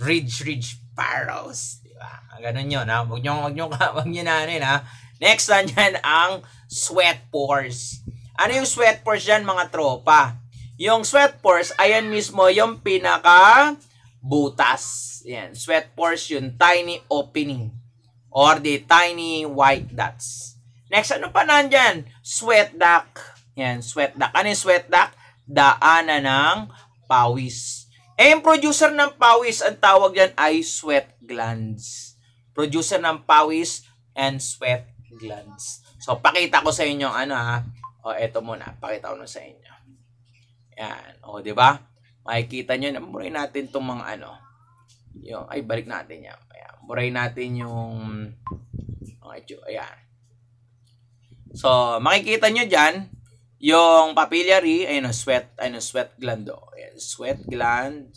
ridge, ridge parrows. Ah, ganun yun, ha? Ah. Huwag nyo, huwag nyo, huwag nyo na, ano ah. ha? Next na dyan ang sweat pores. Ano yung sweat pores dyan, mga tropa? Yung sweat pores, ayan mismo yung pinaka butas. Yan, sweat pores yung tiny opening or the tiny white dots. Next, ano pa nandyan? Sweat duct. Yan, sweat duct. Ano yung sweat duct? Daanan ng pawis. Eh, yung producer ng pawis, ang tawag yan ay sweat glands. Producer ng pawis and sweat glands. So, pakita ko sa inyo, ano ha? O, eto muna. Pakita ko na sa inyo. Yan. O, di ba? Makikita nyo. Muray natin itong mga ano. Yung, ay, balik natin yan. Ayan. Muray natin yung... Ayan. So, makikita nyo dyan, yung papillary, ayun o, sweat, ayun o, sweat gland o. Ayan, sweat gland,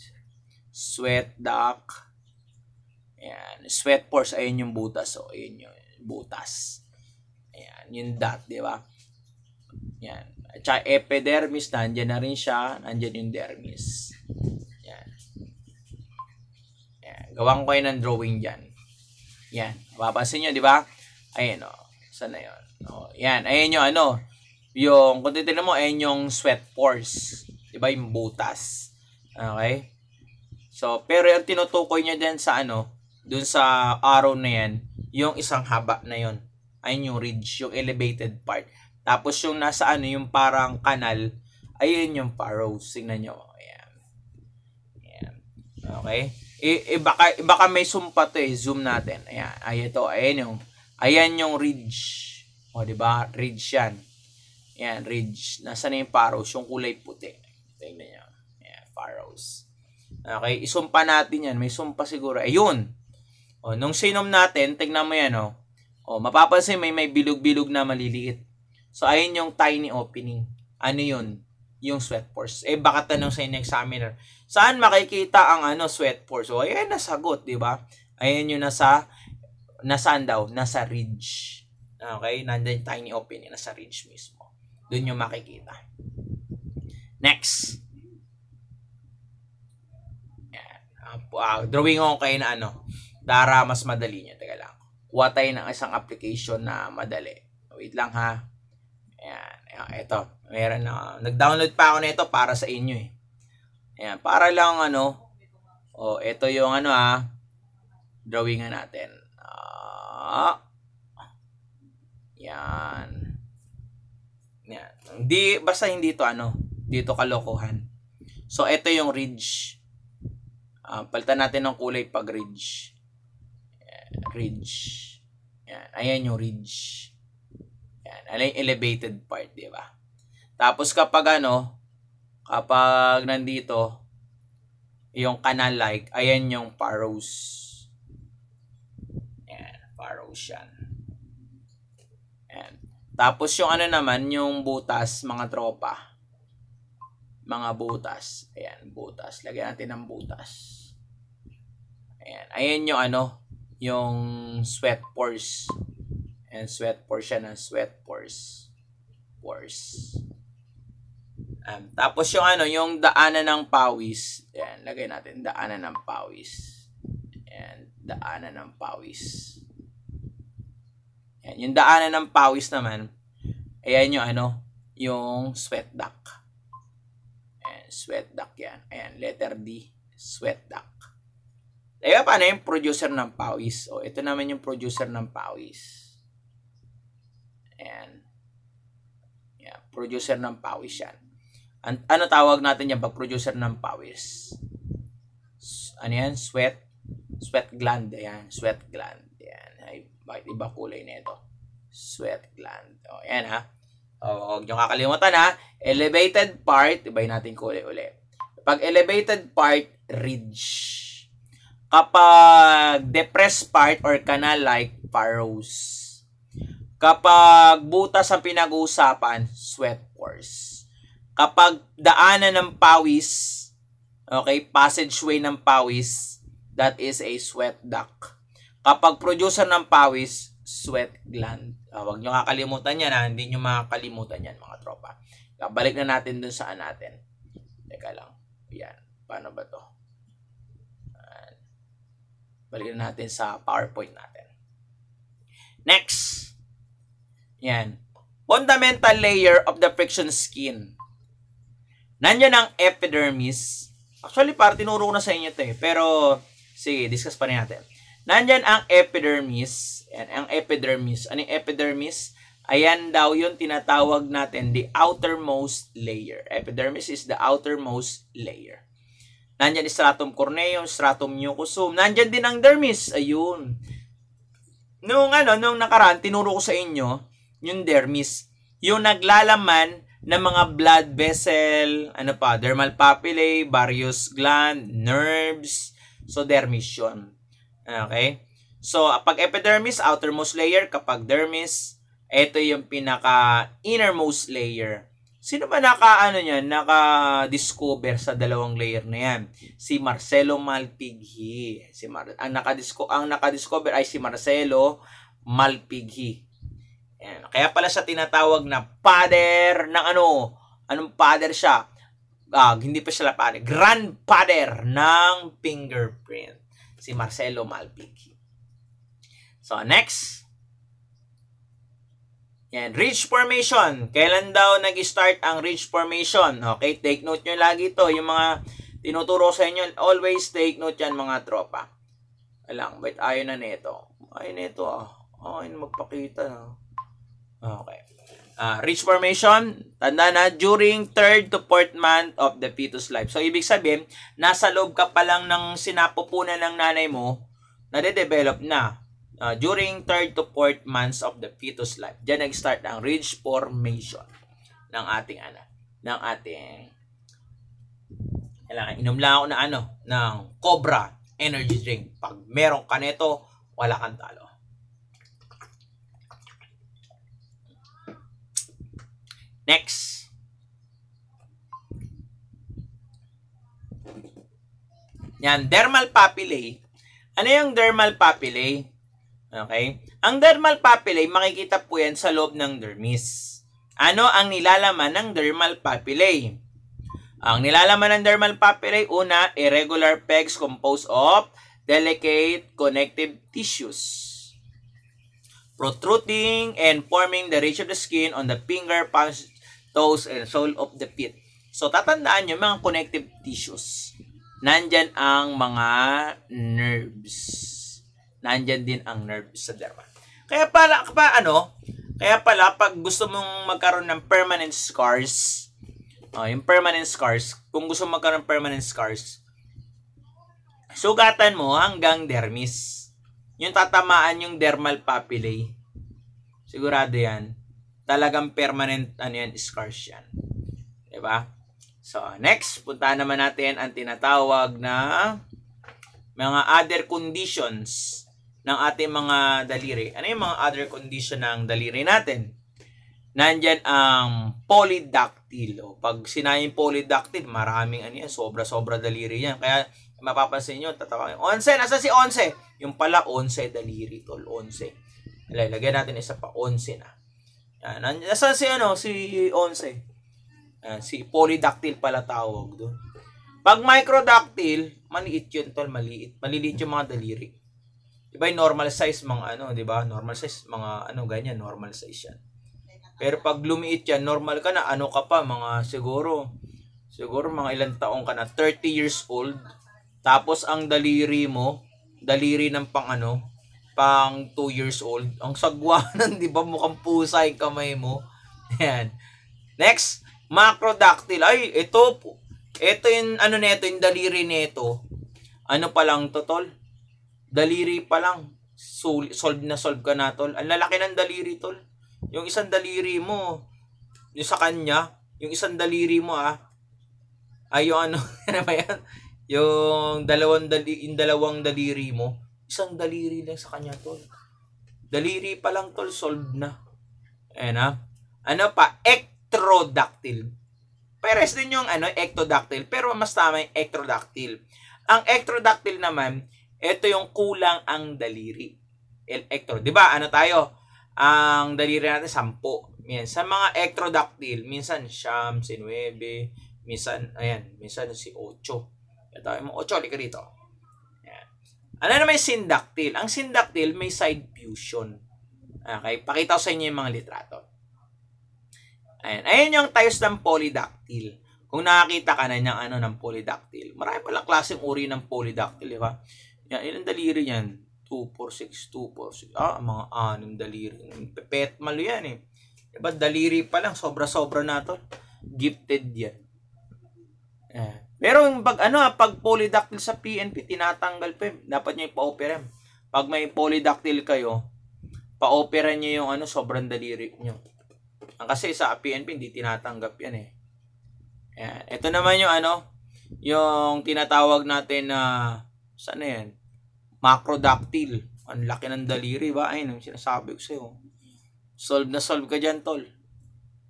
sweat duct, ayan, sweat pores, ayun yung butas o. Ayun yung butas. Ayan, yung dot, di ba? Ayan. At saka epidermis, nandyan na rin siya, nandyan yung dermis. Ayan. Ayan. Gawan ko yun ng drawing dyan. Ayan. Mapapansin nyo, di ba? Ayan o. Saan na yun? O, ayan. ayun yung ano yung, kung titignan mo, ayun yung sweat pores. Diba? Yung butas. Okay? So, pero yung tinutukoy niya din sa ano, dun sa arrow na yan, yung isang haba na yon Ayun yung ridge, yung elevated part. Tapos yung nasa ano, yung parang kanal, ayun yung furrow Tingnan nyo. Ayan. Ayan. Okay? I, i, baka, baka may sumpa to eh. Zoom natin. Ayan. Ay, ito. Ayan yung, ayan yung ridge. O, diba? Ridge yan. Yan, ridge. Nasaan na yung furrows? Yung kulay puti. Tingnan nyo. Yan, furrows. Okay, isumpa natin yan. May sumpa siguro. Ayun! O, oh, nung sinom natin, tignan mo yan, o. Oh. O, oh, mapapansin may may bilog-bilog na maliliit. So, ayun yung tiny opening. Ano yun? Yung sweat pores. Eh, baka tanong sa inyo examiner, saan makikita ang ano sweat pores? O, ayan, nasagot, di ba? Ayan yung nasa, nasaan daw? Nasa ridge. Okay, nandun tiny opening, nasa ridge mismo. Doon yung makikita. Next. Yan. Uh, drawing ko kayo na ano, para mas madali nyo. Teka lang. Kuha tayo ng isang application na madali. Wait lang ha. Ayan. Ito. Ah, Meron na. Nag-download pa ako nito para sa inyo eh. Ayan. Para lang ano. O, oh, ito yung ano ha. Drawing natin. Ah. Uh, yan. Hindi, basta hindi to ano, dito kalokohan. So, ito yung ridge. Uh, palitan natin ng kulay pag ridge. Ridge. Yan. Ayan yung ridge. Yan. Ayan yung elevated part, di ba? Tapos kapag ano, kapag nandito, yung kanal-like, ayan yung furrows. Yan. Furrows yan. Tapos yung ano naman, yung butas, mga tropa. Mga butas. Ayan, butas. Lagyan natin ng butas. Ayan. Ayan yung ano, yung sweat pores. Ayan, sweat pores siya ng sweat pores. Pores. Um, tapos yung ano, yung daanan ng pawis. Ayan, lagay natin daanan ng pawis. Ayan, daanan ng pawis. Ayan, yung daanan ng pawis naman, ayan yung ano, yung sweat duct. Ayan, sweat duct yan. Ayan, letter D, sweat duct. Diba, paano yung producer ng pawis? O, oh, ito naman yung producer ng pawis. Ayan. Yeah, producer ng pawis yan. An ano tawag natin yan pag producer ng pawis? Ano yan? Sweat. Sweat gland. Ayan, sweat gland. Yan. Ay, bakit iba kulay na ito? Sweat gland. O, oh, yan ha. O, oh, huwag nyo kakalimutan ha. Elevated part, ibay natin kulay uli. Pag elevated part, ridge. Kapag depressed part or canal-like, furrows. Kapag butas ang pinag-uusapan, sweat pores. Kapag daanan ng pawis, okay, passageway ng pawis, that is a sweat duct. Kapag producer ng pawis, sweat gland. Uh, huwag nyo kakalimutan yan ha. Hindi nyo makakalimutan yan mga tropa. Balik na natin dun saan natin. Teka lang. Yan. Paano ba to? Uh, balik na natin sa PowerPoint natin. Next. Yan. Fundamental layer of the friction skin. Nandiyan ang epidermis. Actually, para tinuro ko na sa inyo ito eh. Pero, sige, discuss pa rin natin. Nandyan ang epidermis. Yan, ang epidermis. Ano yung epidermis? Ayan daw yung tinatawag natin the outermost layer. Epidermis is the outermost layer. Nandyan stratum corneum, stratum mucosum. Nandyan din ang dermis. Ayun. Noong ano, noong nakaraan, tinuro ko sa inyo yung dermis. Yung naglalaman ng mga blood vessel, ano pa, dermal papillae, various gland, nerves. So, dermis yun. Okay? So, pag epidermis, outermost layer. Kapag dermis, ito yung pinaka innermost layer. Sino ba naka ano niyan, naka-discover sa dalawang layer na 'yan? Si Marcelo Malpighi. Si Mar ang naka-disco ang naka-discover ay si Marcelo Malpighi. Yan. Kaya pala siya tinatawag na father ng ano? Anong father siya? Ah, hindi pa siya father. Grandfather ng fingerprint si Marcelo Malpighi. So, next. Yan, ridge formation. Kailan daw nag-start ang ridge formation? Okay, take note nyo lagi ito. Yung mga tinuturo sa inyo, always take note yan mga tropa. Alang, wait, ayaw na nito. Ayaw nito ah. Oh. Ayaw magpakita. No? Ah. Okay. Uh, rich formation, tanda na, during third to fourth month of the fetus life. So, ibig sabihin, nasa loob ka pa lang ng sinapupunan ng nanay mo, nade-develop na uh, during third to fourth months of the fetus life. Diyan nag-start ang ridge formation ng ating anak, ng ating kailangan inom lang ako na ano, ng Cobra energy drink. Pag meron ka nito, wala kang talo. Next. Yan, dermal papillae. Ano yung dermal papillae? Okay? Ang dermal papillae, makikita po yan sa loob ng dermis. Ano ang nilalaman ng dermal papillae? Ang nilalaman ng dermal papillae, una, irregular pegs composed of delicate connective tissues protruding and forming the ridge of the skin on the finger, palms, toes, and sole of the feet. So, tatandaan nyo, mga connective tissues. Nandyan ang mga nerves. Nandyan din ang nerves sa derma. Kaya pala, pa, ano, kaya pala, pag gusto mong magkaroon ng permanent scars, uh, yung permanent scars, kung gusto mong magkaroon ng permanent scars, sugatan mo hanggang dermis. Yung tatamaan yung dermal papillae. Sigurado yan talagang permanent ano yan, scars yan. ba? Diba? So, next, punta naman natin ang tinatawag na mga other conditions ng ating mga daliri. Ano yung mga other condition ng daliri natin? Nandyan ang polydactyl. pag sinayang polydactyl, maraming ano yan, sobra-sobra daliri yan. Kaya mapapansin nyo, tatawagin, onse, nasa si onse? Yung pala, onse daliri, tol, onse. Lagyan natin isa pa, onse na. Yan. Nasaan si ano? Si Onse. Yan. Si polydactyl pala tawag doon. Pag microdactyl, maliit yun tol. Maliit. Maliliit yung mga daliri. Diba yung normal size mga ano, diba? Normal size, mga ano, ganyan. Normal size yan. Pero pag lumiit yan, normal ka na. Ano ka pa? Mga siguro, siguro mga ilang taong ka na. 30 years old. Tapos ang daliri mo, daliri ng pang ano, pang 2 years old. Ang sagwanan, di ba? Mukhang pusa yung kamay mo. Yan. Next, macrodactyl. Ay, ito po. Ito yung, ano neto, yung daliri neto. Ano pa lang to, tol? Daliri pa lang. Sol solve na solve ka na, tol. Ang lalaki ng daliri, tol. Yung isang daliri mo, yung sa kanya, yung isang daliri mo, ah. Ay, ah, yung ano, ano ba yan? Yung dalawang, dali, yung dalawang daliri mo Isang daliri lang sa kanya, tol. Daliri pa lang, tol, solved na. Ayan, ha? Ah. Ano pa? Ectrodactyl. Pares din yung ano, ectodactyl, pero mas tama yung ectrodactyl. Ang ectrodactyl naman, ito yung kulang ang daliri. El ectro. Di ba? Ano tayo? Ang daliri natin, sampo. Yan. Sa mga ectrodactyl, minsan siyam, sinuwebe, minsan, ayan, minsan si ocho. Ito, yung ocho, lika dito. Ano na may syndactyl? Ang syndactyl may side fusion. Okay, pakita ko sa inyo yung mga litrato. Ayan, ayan yung types ng polydactyl. Kung nakakita ka na ng ano ng polydactyl. Marami palang klaseng uri ng polydactyl, di ba? Yan, ilang daliri yan? 2, 4, 6, 2, 4, 6. Ah, mga anong daliri. Pepet malo yan eh. Diba, daliri pa lang. Sobra-sobra na to. Gifted yan. Eh. Pero yung pag ano, ah, pag polydactyl sa PNP, tinatanggal pa Dapat niya ipa-opera Pag may polydactyl kayo, pa-opera nyo yung ano, sobrang daliri niyo. Ang ah, kasi sa PNP, hindi tinatanggap yan eh. Ayan. Eh, Ito naman yung ano, yung tinatawag natin na, uh, saan na yan? Macrodactyl. Ang laki ng daliri ba? Ayun, ang sinasabi ko sa'yo. Solve na solve ka dyan, tol.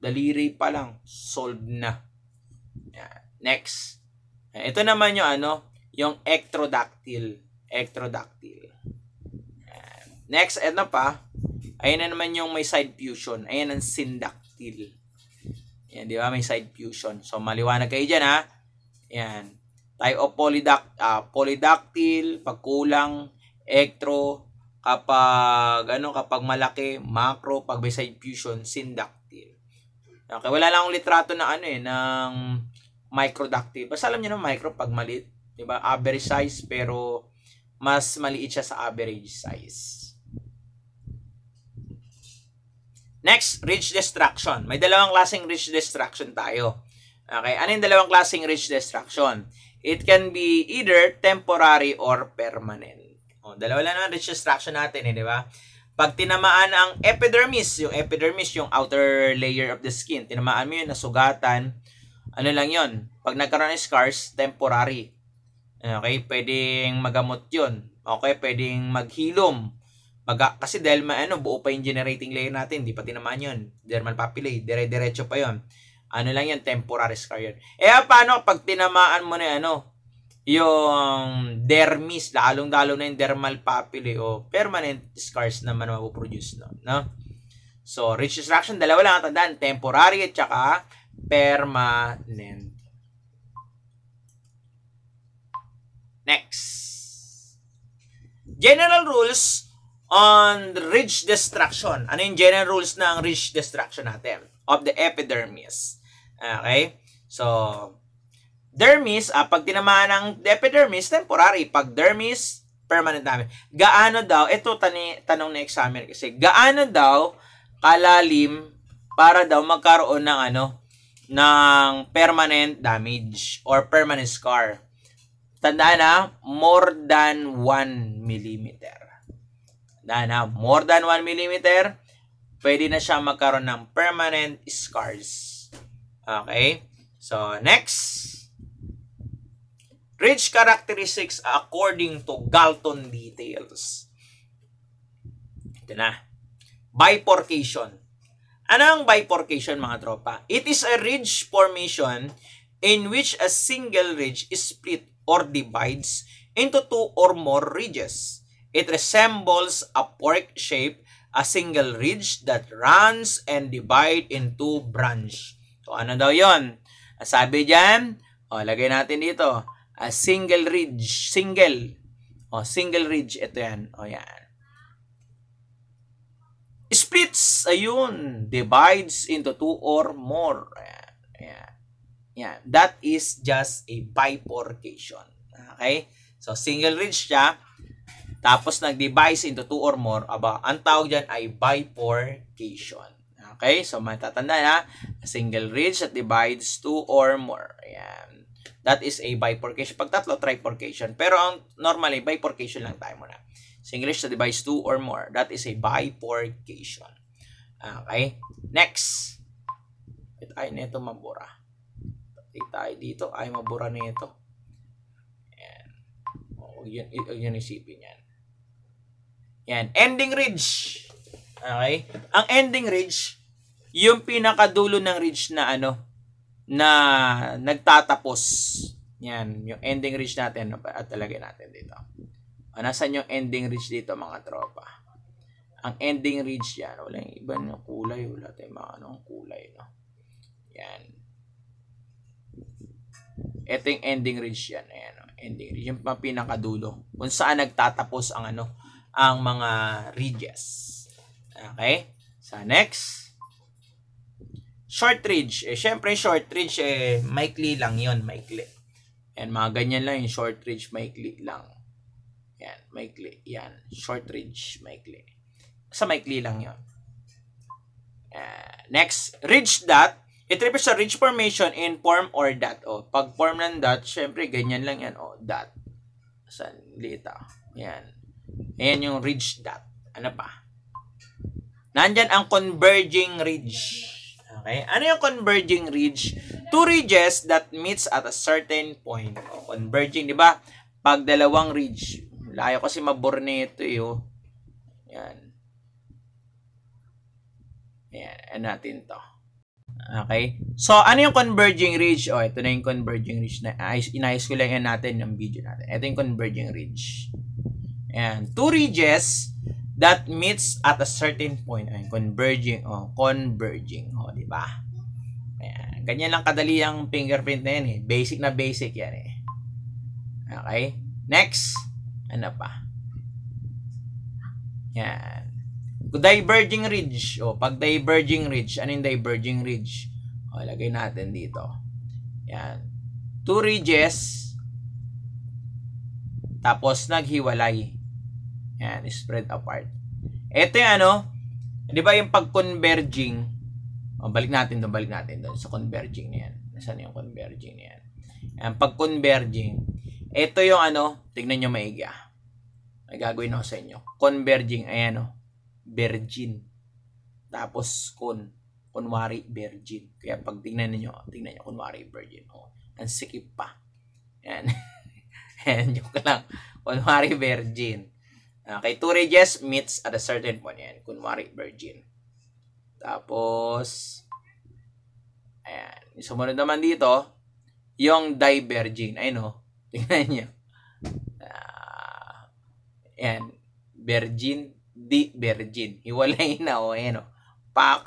Daliri pa lang. Solve na. Next. Eh, ito naman yung ano, yung ectrodactyl. Ectrodactyl. Next, eto pa. Ayan na naman yung may side fusion. Ayan ang syndactyl. Ayan, di ba? May side fusion. So, maliwanag kayo dyan, ha? Ayan. Type of polydact, uh, ah, polydactyl, pagkulang, ectro, kapag, ano, kapag malaki, macro, pag may side fusion, syndactyl. Okay, wala lang akong litrato na ano eh, ng microductive. Basta alam niyo na micro pag maliit, 'di ba? Average size pero mas maliit siya sa average size. Next, ridge destruction. May dalawang klaseng ridge destruction tayo. Okay, ano yung dalawang klaseng ridge destruction? It can be either temporary or permanent. O, oh, dalawa lang naman ridge destruction natin, eh, di ba? Pag tinamaan ang epidermis, yung epidermis, yung outer layer of the skin, tinamaan mo yun, nasugatan, ano lang yon pag nagkaroon ng scars, temporary. Eh, okay, pwedeng magamot yon Okay, pwedeng maghilom. Mag kasi dahil ma ano, buo pa yung generating layer natin, di pa tinamaan yon Dermal papillae, dire-diretso pa yon Ano lang yan, temporary scar yun. Eh, ah, paano pag tinamaan mo na ano, yung dermis, lalong-lalo na yung dermal papillae o permanent scars naman mapoproduce, no? no? So, rich distraction, dalawa lang ang tandaan, temporary at saka permanent. Next. General rules on ridge destruction. Ano yung general rules ng ridge destruction natin? Of the epidermis. Okay? So, dermis, ah, pag tinamaan ng epidermis, temporary. Pag dermis, permanent namin. Gaano daw, ito tani, tanong na examiner kasi, gaano daw kalalim para daw magkaroon ng ano, ng permanent damage or permanent scar. Tandaan na, more than 1 mm. Tandaan na, more than 1 mm, pwede na siya magkaroon ng permanent scars. Okay? So, next. Ridge characteristics according to Galton details. Ito na. Bifurcation. Ano ang bifurcation mga tropa? It is a ridge formation in which a single ridge is split or divides into two or more ridges. It resembles a fork shape, a single ridge that runs and divide into branch. So ano daw yon? Sabi diyan, oh lagay natin dito, a single ridge, single, Oh, single ridge, ito yan, Oh yan. Splits, ayun, divides into two or more. Yeah. Yeah. Yan. That is just a bifurcation. Okay? So, single ridge siya. Tapos, nag-divise into two or more. Aba, ang tawag dyan ay bifurcation. Okay? So, matatanda na. Single ridge that divides two or more. Ayan. That is a bifurcation. Pag tatlo, trifurcation. Pero, ang normally, bifurcation lang tayo muna. So, English na device 2 or more. That is a bifurcation. Okay? Next. Ito ay nito mabura. Ito tayo dito ay mabura nito. Ayan. O, oh, yun, oh, yun isipin yan. Yan. Ending ridge. Okay? Ang ending ridge, yung pinakadulo ng ridge na ano, na nagtatapos. Yan. Yung ending ridge natin at talagay natin dito. O, ah, nasan yung ending ridge dito, mga tropa? Ang ending ridge yan, wala yung iba yung kulay, wala tayong mga anong kulay, no? Yan. Ito yung ending ridge yan, ayan, no? ending ridge, yung pinakadulo, kung saan nagtatapos ang ano, ang mga ridges. Okay? Sa so, next, short ridge. Eh, syempre, short ridge, eh, maikli lang yon maikli. And mga ganyan lang yung short ridge, maikli lang. Yan, maikli. Yan, short ridge, maikli. Sa maikli lang yon. Uh, ah, next, ridge dot. It refers sa ridge formation in form or dot. O, oh, pag form ng dot, syempre, ganyan lang yan. Oh, dot. San, Lita. Yan. Ayan yung ridge dot. Ano pa? Nandyan ang converging ridge. Okay? Ano yung converging ridge? Two ridges that meets at a certain point. O, oh, converging, di ba? Pag dalawang ridge, Layo kasi maborneto eh, oh. Yan. Yan, ano natin to. Okay? So, ano yung converging ridge? O, oh, ito na yung converging ridge na ah, inayos ko lang yan natin yung video natin. Ito yung converging ridge. Ayan. Two ridges that meets at a certain point. Ayan, converging. O, oh, converging. O, oh, di ba? Ayan. Ganyan lang kadali yung fingerprint na yan eh. Basic na basic yan eh. Okay? Next. Ano pa? Yan. Diverging ridge. O, oh, pag diverging ridge, ano yung diverging ridge? O, oh, lagay natin dito. Yan. Two ridges. Tapos, naghiwalay. Yan, spread apart. Ito yung ano, di ba yung pag-converging, o, oh, balik natin doon, balik natin doon sa converging na yan. Nasaan yung converging na yan? Yan, pag-converging, ito yung ano, tignan nyo maigi ah. Ay gagawin ako sa inyo. Converging, ayan o. Oh. Virgin. Tapos kun. Kunwari virgin. Kaya pag tignan niyo, tignan niyo kunwari virgin. Oh, ang sikip pa. Ayan. ayan, joke lang. Kunwari virgin. Okay, ah, two ridges meets at a certain point. Ayan, kunwari virgin. Tapos, ayan. Sumunod naman dito, yung diverging. Ayun o. Oh. Tingnan nyo. Uh, ah, yan. Virgin. Di virgin. Hiwalay na o. Oh, ayan o. Oh. Pak.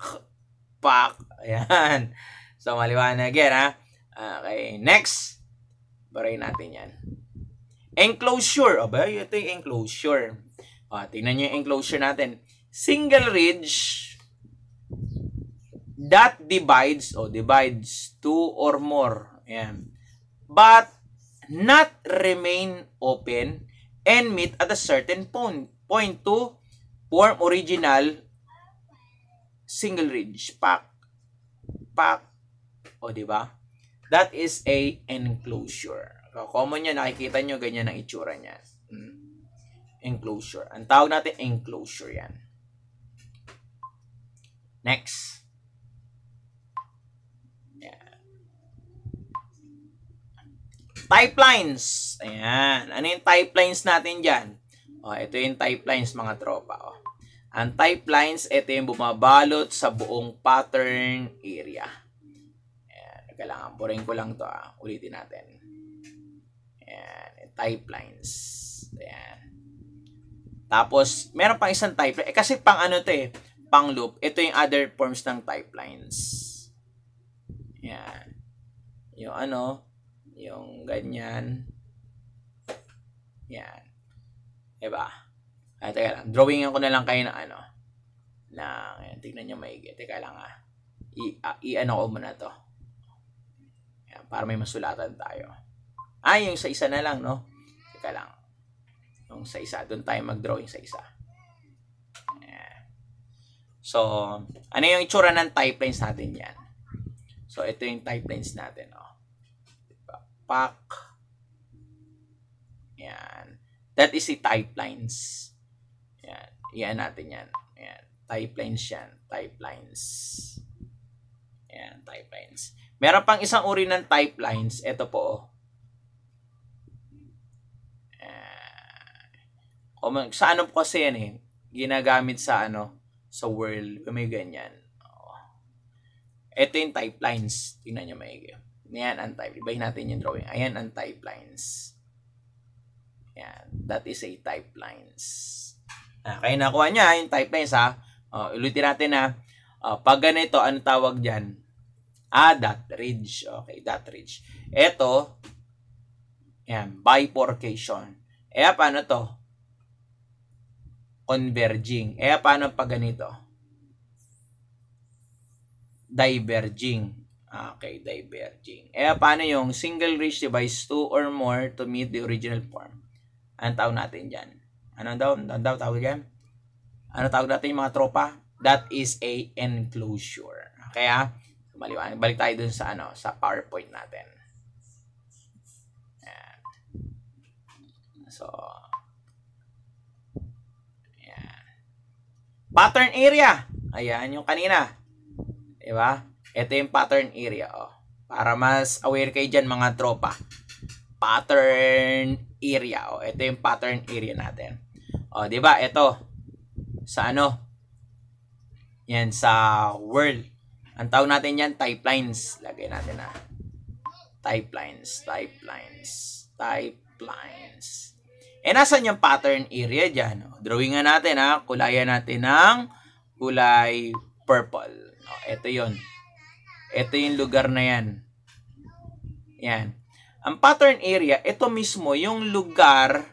Pak. Ayan. So, maliwanag yan ha. Okay. Next. Baray natin yan. Enclosure. O ba? Ito yung enclosure. O, tingnan nyo yung enclosure natin. Single ridge that divides or divides two or more. Ayan. But not remain open and meet at a certain point. Point to form original single ridge pack. Pack. O, di ba? That is a enclosure. So, common yan. Nakikita nyo, ganyan ang itsura niya. Hmm. Enclosure. Ang tawag natin, enclosure yan. Next. Type lines. Ayan. Ano yung type lines natin dyan? O, oh, ito yung type lines mga tropa. O. Oh. Ang type lines, ito yung bumabalot sa buong pattern area. Ayan. Kailangan, boring ko lang to. Ah. Ulitin natin. Ayan. Type lines. Ayan. Tapos, meron pang isang type. Eh, kasi pang ano to eh, pang loop. Ito yung other forms ng type lines. Ayan. Yung ano, yung ganyan. Yan. Diba? Ay, teka lang. Drawingan ko na lang kayo ng ano. Na, ayan, tignan nyo maigi. Teka lang ah. I, uh, ko muna to. Ayan, para may masulatan tayo. Ay, ah, yung sa isa na lang, no? Teka lang. Yung sa isa. Doon tayo mag-drawing sa isa. Ayan. So, ano yung itsura ng type lines natin yan? So, ito yung type lines natin, oh pack. Yan. That is the type lines. Yan. Iyan natin yan. Yan. Type lines yan. Type lines. Yan. Type lines. Meron pang isang uri ng type lines. Ito po. Oh. O sa ano po kasi yan eh. Ginagamit sa ano. Sa world. May ganyan. Ito yung type lines. Tingnan nyo ganyan. Ayan ang type. Ibahin natin yung drawing. Ayan ang type lines. Ayan. That is a type lines. Ah, kaya nakuha niya yung type lines ha. Uh, ulitin natin na uh, oh, pag ganito, ano tawag dyan? Ah, dot ridge. Okay, dot ridge. Ito, ayan, bifurcation. Eh, paano to? Converging. Eh, paano pag ganito? Diverging. Ah, okay, diverging. Eh, paano yung single rich device 2 or more to meet the original form? Anong tawag natin dyan? Ano daw? Ano daw tawag dyan? Ano tawag natin yung mga tropa? That is a enclosure. Kaya, ah. maliwanag. Balik tayo dun sa ano, sa PowerPoint natin. Ayan. So, ayan. Pattern area. Ayan, yung kanina. Diba? Diba? Ito yung pattern area. Oh. Para mas aware kayo dyan mga tropa. Pattern area. Oh. Ito yung pattern area natin. oh, di ba? Ito. Sa ano? Yan, sa world. Ang tawag natin yan, type lines. Lagay natin na. Ah. Type lines, type lines, type lines. Eh, nasan yung pattern area dyan? Oh? Drawing drawingan natin, ha? Ah. Kulayan natin ng kulay purple. Oh, ito yon ito yung lugar na yan. Yan. Ang pattern area, ito mismo yung lugar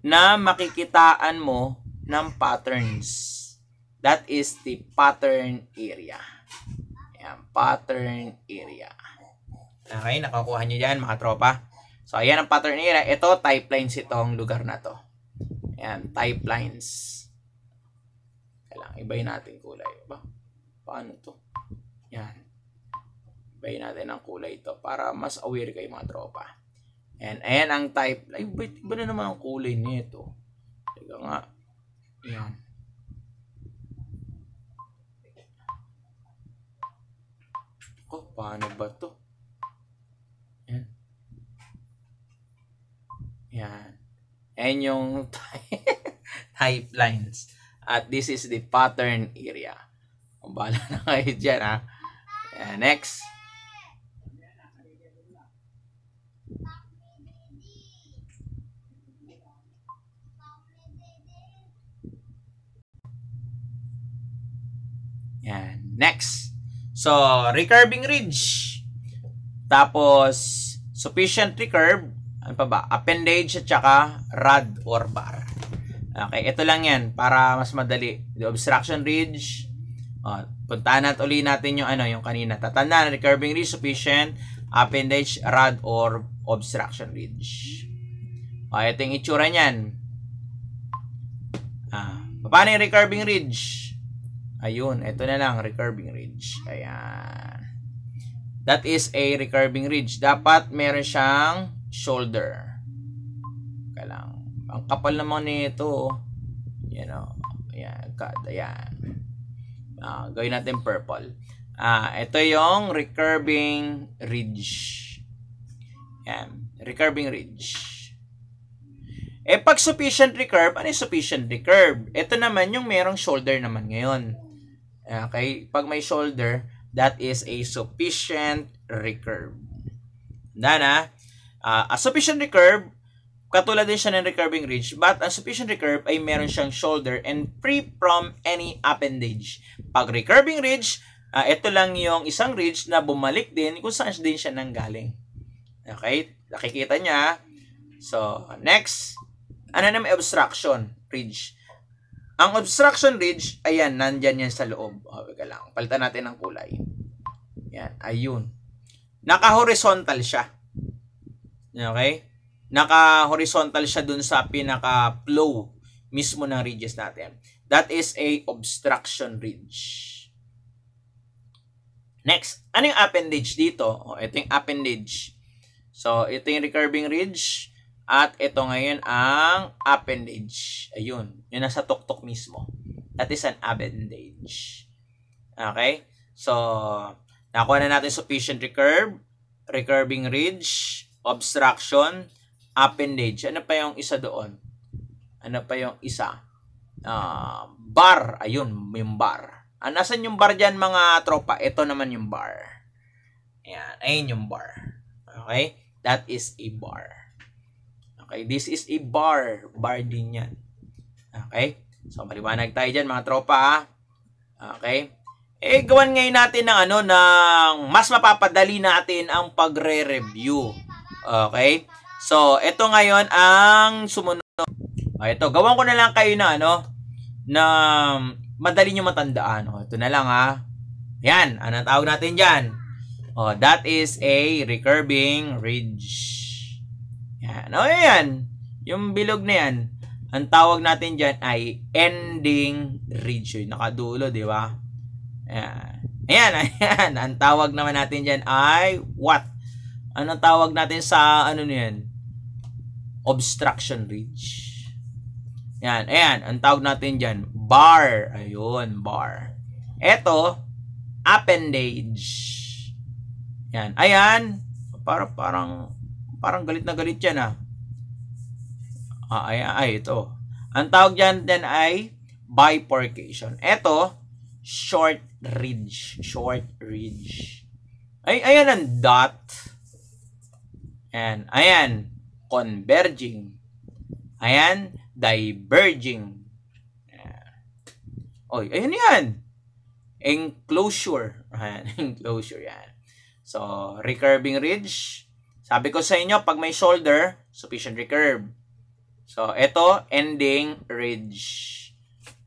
na makikitaan mo ng patterns. That is the pattern area. Yan, pattern area. Okay, nakakuha nyo dyan mga tropa. So, ayan ang pattern area. Ito, type lines itong lugar na to. Yan, type lines. Kailangan ibayin natin kulay. Ba? Paano to? Yan bay natin ang kulay ito para mas aware kayo mga tropa. And ayan ang type. Ay, ba't iba na naman ang kulay nito? Teka nga. Ayan. Ko, paano ba to? Ayan. Ayan. Ayan yung type lines. At this is the pattern area. Kung bala na kayo dyan ha. Ayan, next. Yan. Next. So, recurving ridge. Tapos, sufficient recurve. Ano pa ba? Appendage at saka rod or bar. Okay, ito lang yan para mas madali. The obstruction ridge. Oh, puntahan natin uli natin yung ano, yung kanina. Tatandaan, recurving ridge, sufficient, appendage, rod, or obstruction ridge. Okay. ito yung itsura niyan. Ah, paano yung recurving ridge? Ayun, ito na lang, recurving ridge. Ayan. That is a recurving ridge. Dapat meron siyang shoulder. Kaya lang. Ang kapal naman nito. You know. Ayan. God, ayan. Uh, gawin natin purple. Ah, uh, ito yung recurving ridge. Yan. Recurving ridge. Eh, pag sufficient recurve, ano yung sufficient recurve? Ito naman yung merong shoulder naman ngayon. Okay? Pag may shoulder, that is a sufficient recurve. Dana, uh, ah, a sufficient recurve, katulad din siya ng recurving ridge, but a sufficient recurve ay meron siyang shoulder and free from any appendage. Pag recurving ridge, uh, ito lang yung isang ridge na bumalik din kung saan din siya nanggaling. Okay? Nakikita niya. Ah. So, next, ano naman obstruction ridge. Ang obstruction ridge, ayan, nandyan yan sa loob. Oh, wag lang. Palitan natin ang kulay. Yan, ayun. Naka-horizontal siya. Okay? Naka-horizontal siya dun sa pinaka-flow mismo ng ridges natin. That is a obstruction ridge. Next, ano yung appendage dito? Oh, ito yung appendage. So, ito yung recurving ridge. At ito ngayon ang appendage. Ayun, yun nasa tuktok mismo. That is an appendage. Okay? So, nakuha na natin sufficient recurve, recurving ridge, obstruction, appendage. Ano pa yung isa doon? Ano pa yung isa? Uh, bar. Ayun, yung bar. Ah, nasan yung bar dyan mga tropa? Ito naman yung bar. Ayan, ayun yung bar. Okay? That is a bar. Okay, this is a bar. Bar din yan. Okay? So, maliwanag tayo dyan mga tropa ha. Okay? Eh, gawan ngayon natin ng ano, ng mas mapapadali natin ang pagre-review. Okay? So, ito ngayon ang sumunod. Okay, ah, ito, gawan ko na lang kayo na ano, na madali nyo matandaan. O, oh, ito na lang ha. Yan, anong tawag natin dyan? O, oh, that is a recurving ridge. Yan. O yan, yung bilog na yan, ang tawag natin dyan ay ending ridge. nakadulo, di ba? Ayan. Ayan, ayan. Ang tawag naman natin dyan ay what? Anong tawag natin sa ano yan? Obstruction ridge. Ayan, ayan. Ang tawag natin dyan, bar. Ayun, bar. Ito, appendage. Ayan, ayan. Para, parang Parang galit na galit yan ah. Ah, ay, ay, ito. Ang tawag dyan din ay bifurcation. Ito, short ridge. Short ridge. Ay, ayan ang dot. And, Ayan. Converging. Ayan. Diverging. Oy, ayan yan. Enclosure. Ayan. Enclosure yan. So, recurving ridge. Sabi ko sa inyo, pag may shoulder, sufficient recurve. So, ito, ending ridge.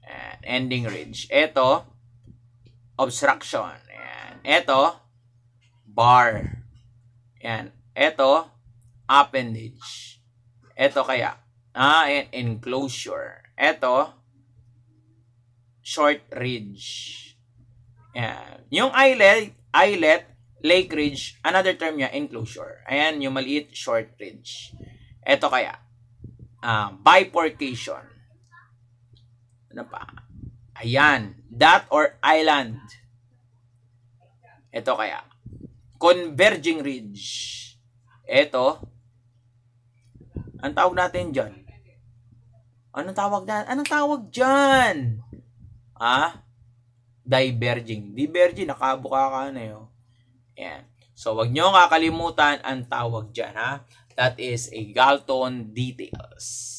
Ayan, ending ridge. Ito, obstruction. Ayan. Ito, bar. Ayan. Ito, appendage. Ito kaya. Ah, and enclosure. Ito, short ridge. Ayan. Yung islet, islet lake ridge, another term niya, enclosure. Ayan, yung maliit, short ridge. Ito kaya, uh, bifurcation. Ano pa? Ayan, dot or island. Ito kaya, converging ridge. Ito, ang tawag natin dyan. Anong tawag na? Anong tawag dyan? Ah? Diverging. Diverging, nakabuka ka na yun. Yan. So, wag nyo kakalimutan ang tawag dyan, ha? That is a Galton details.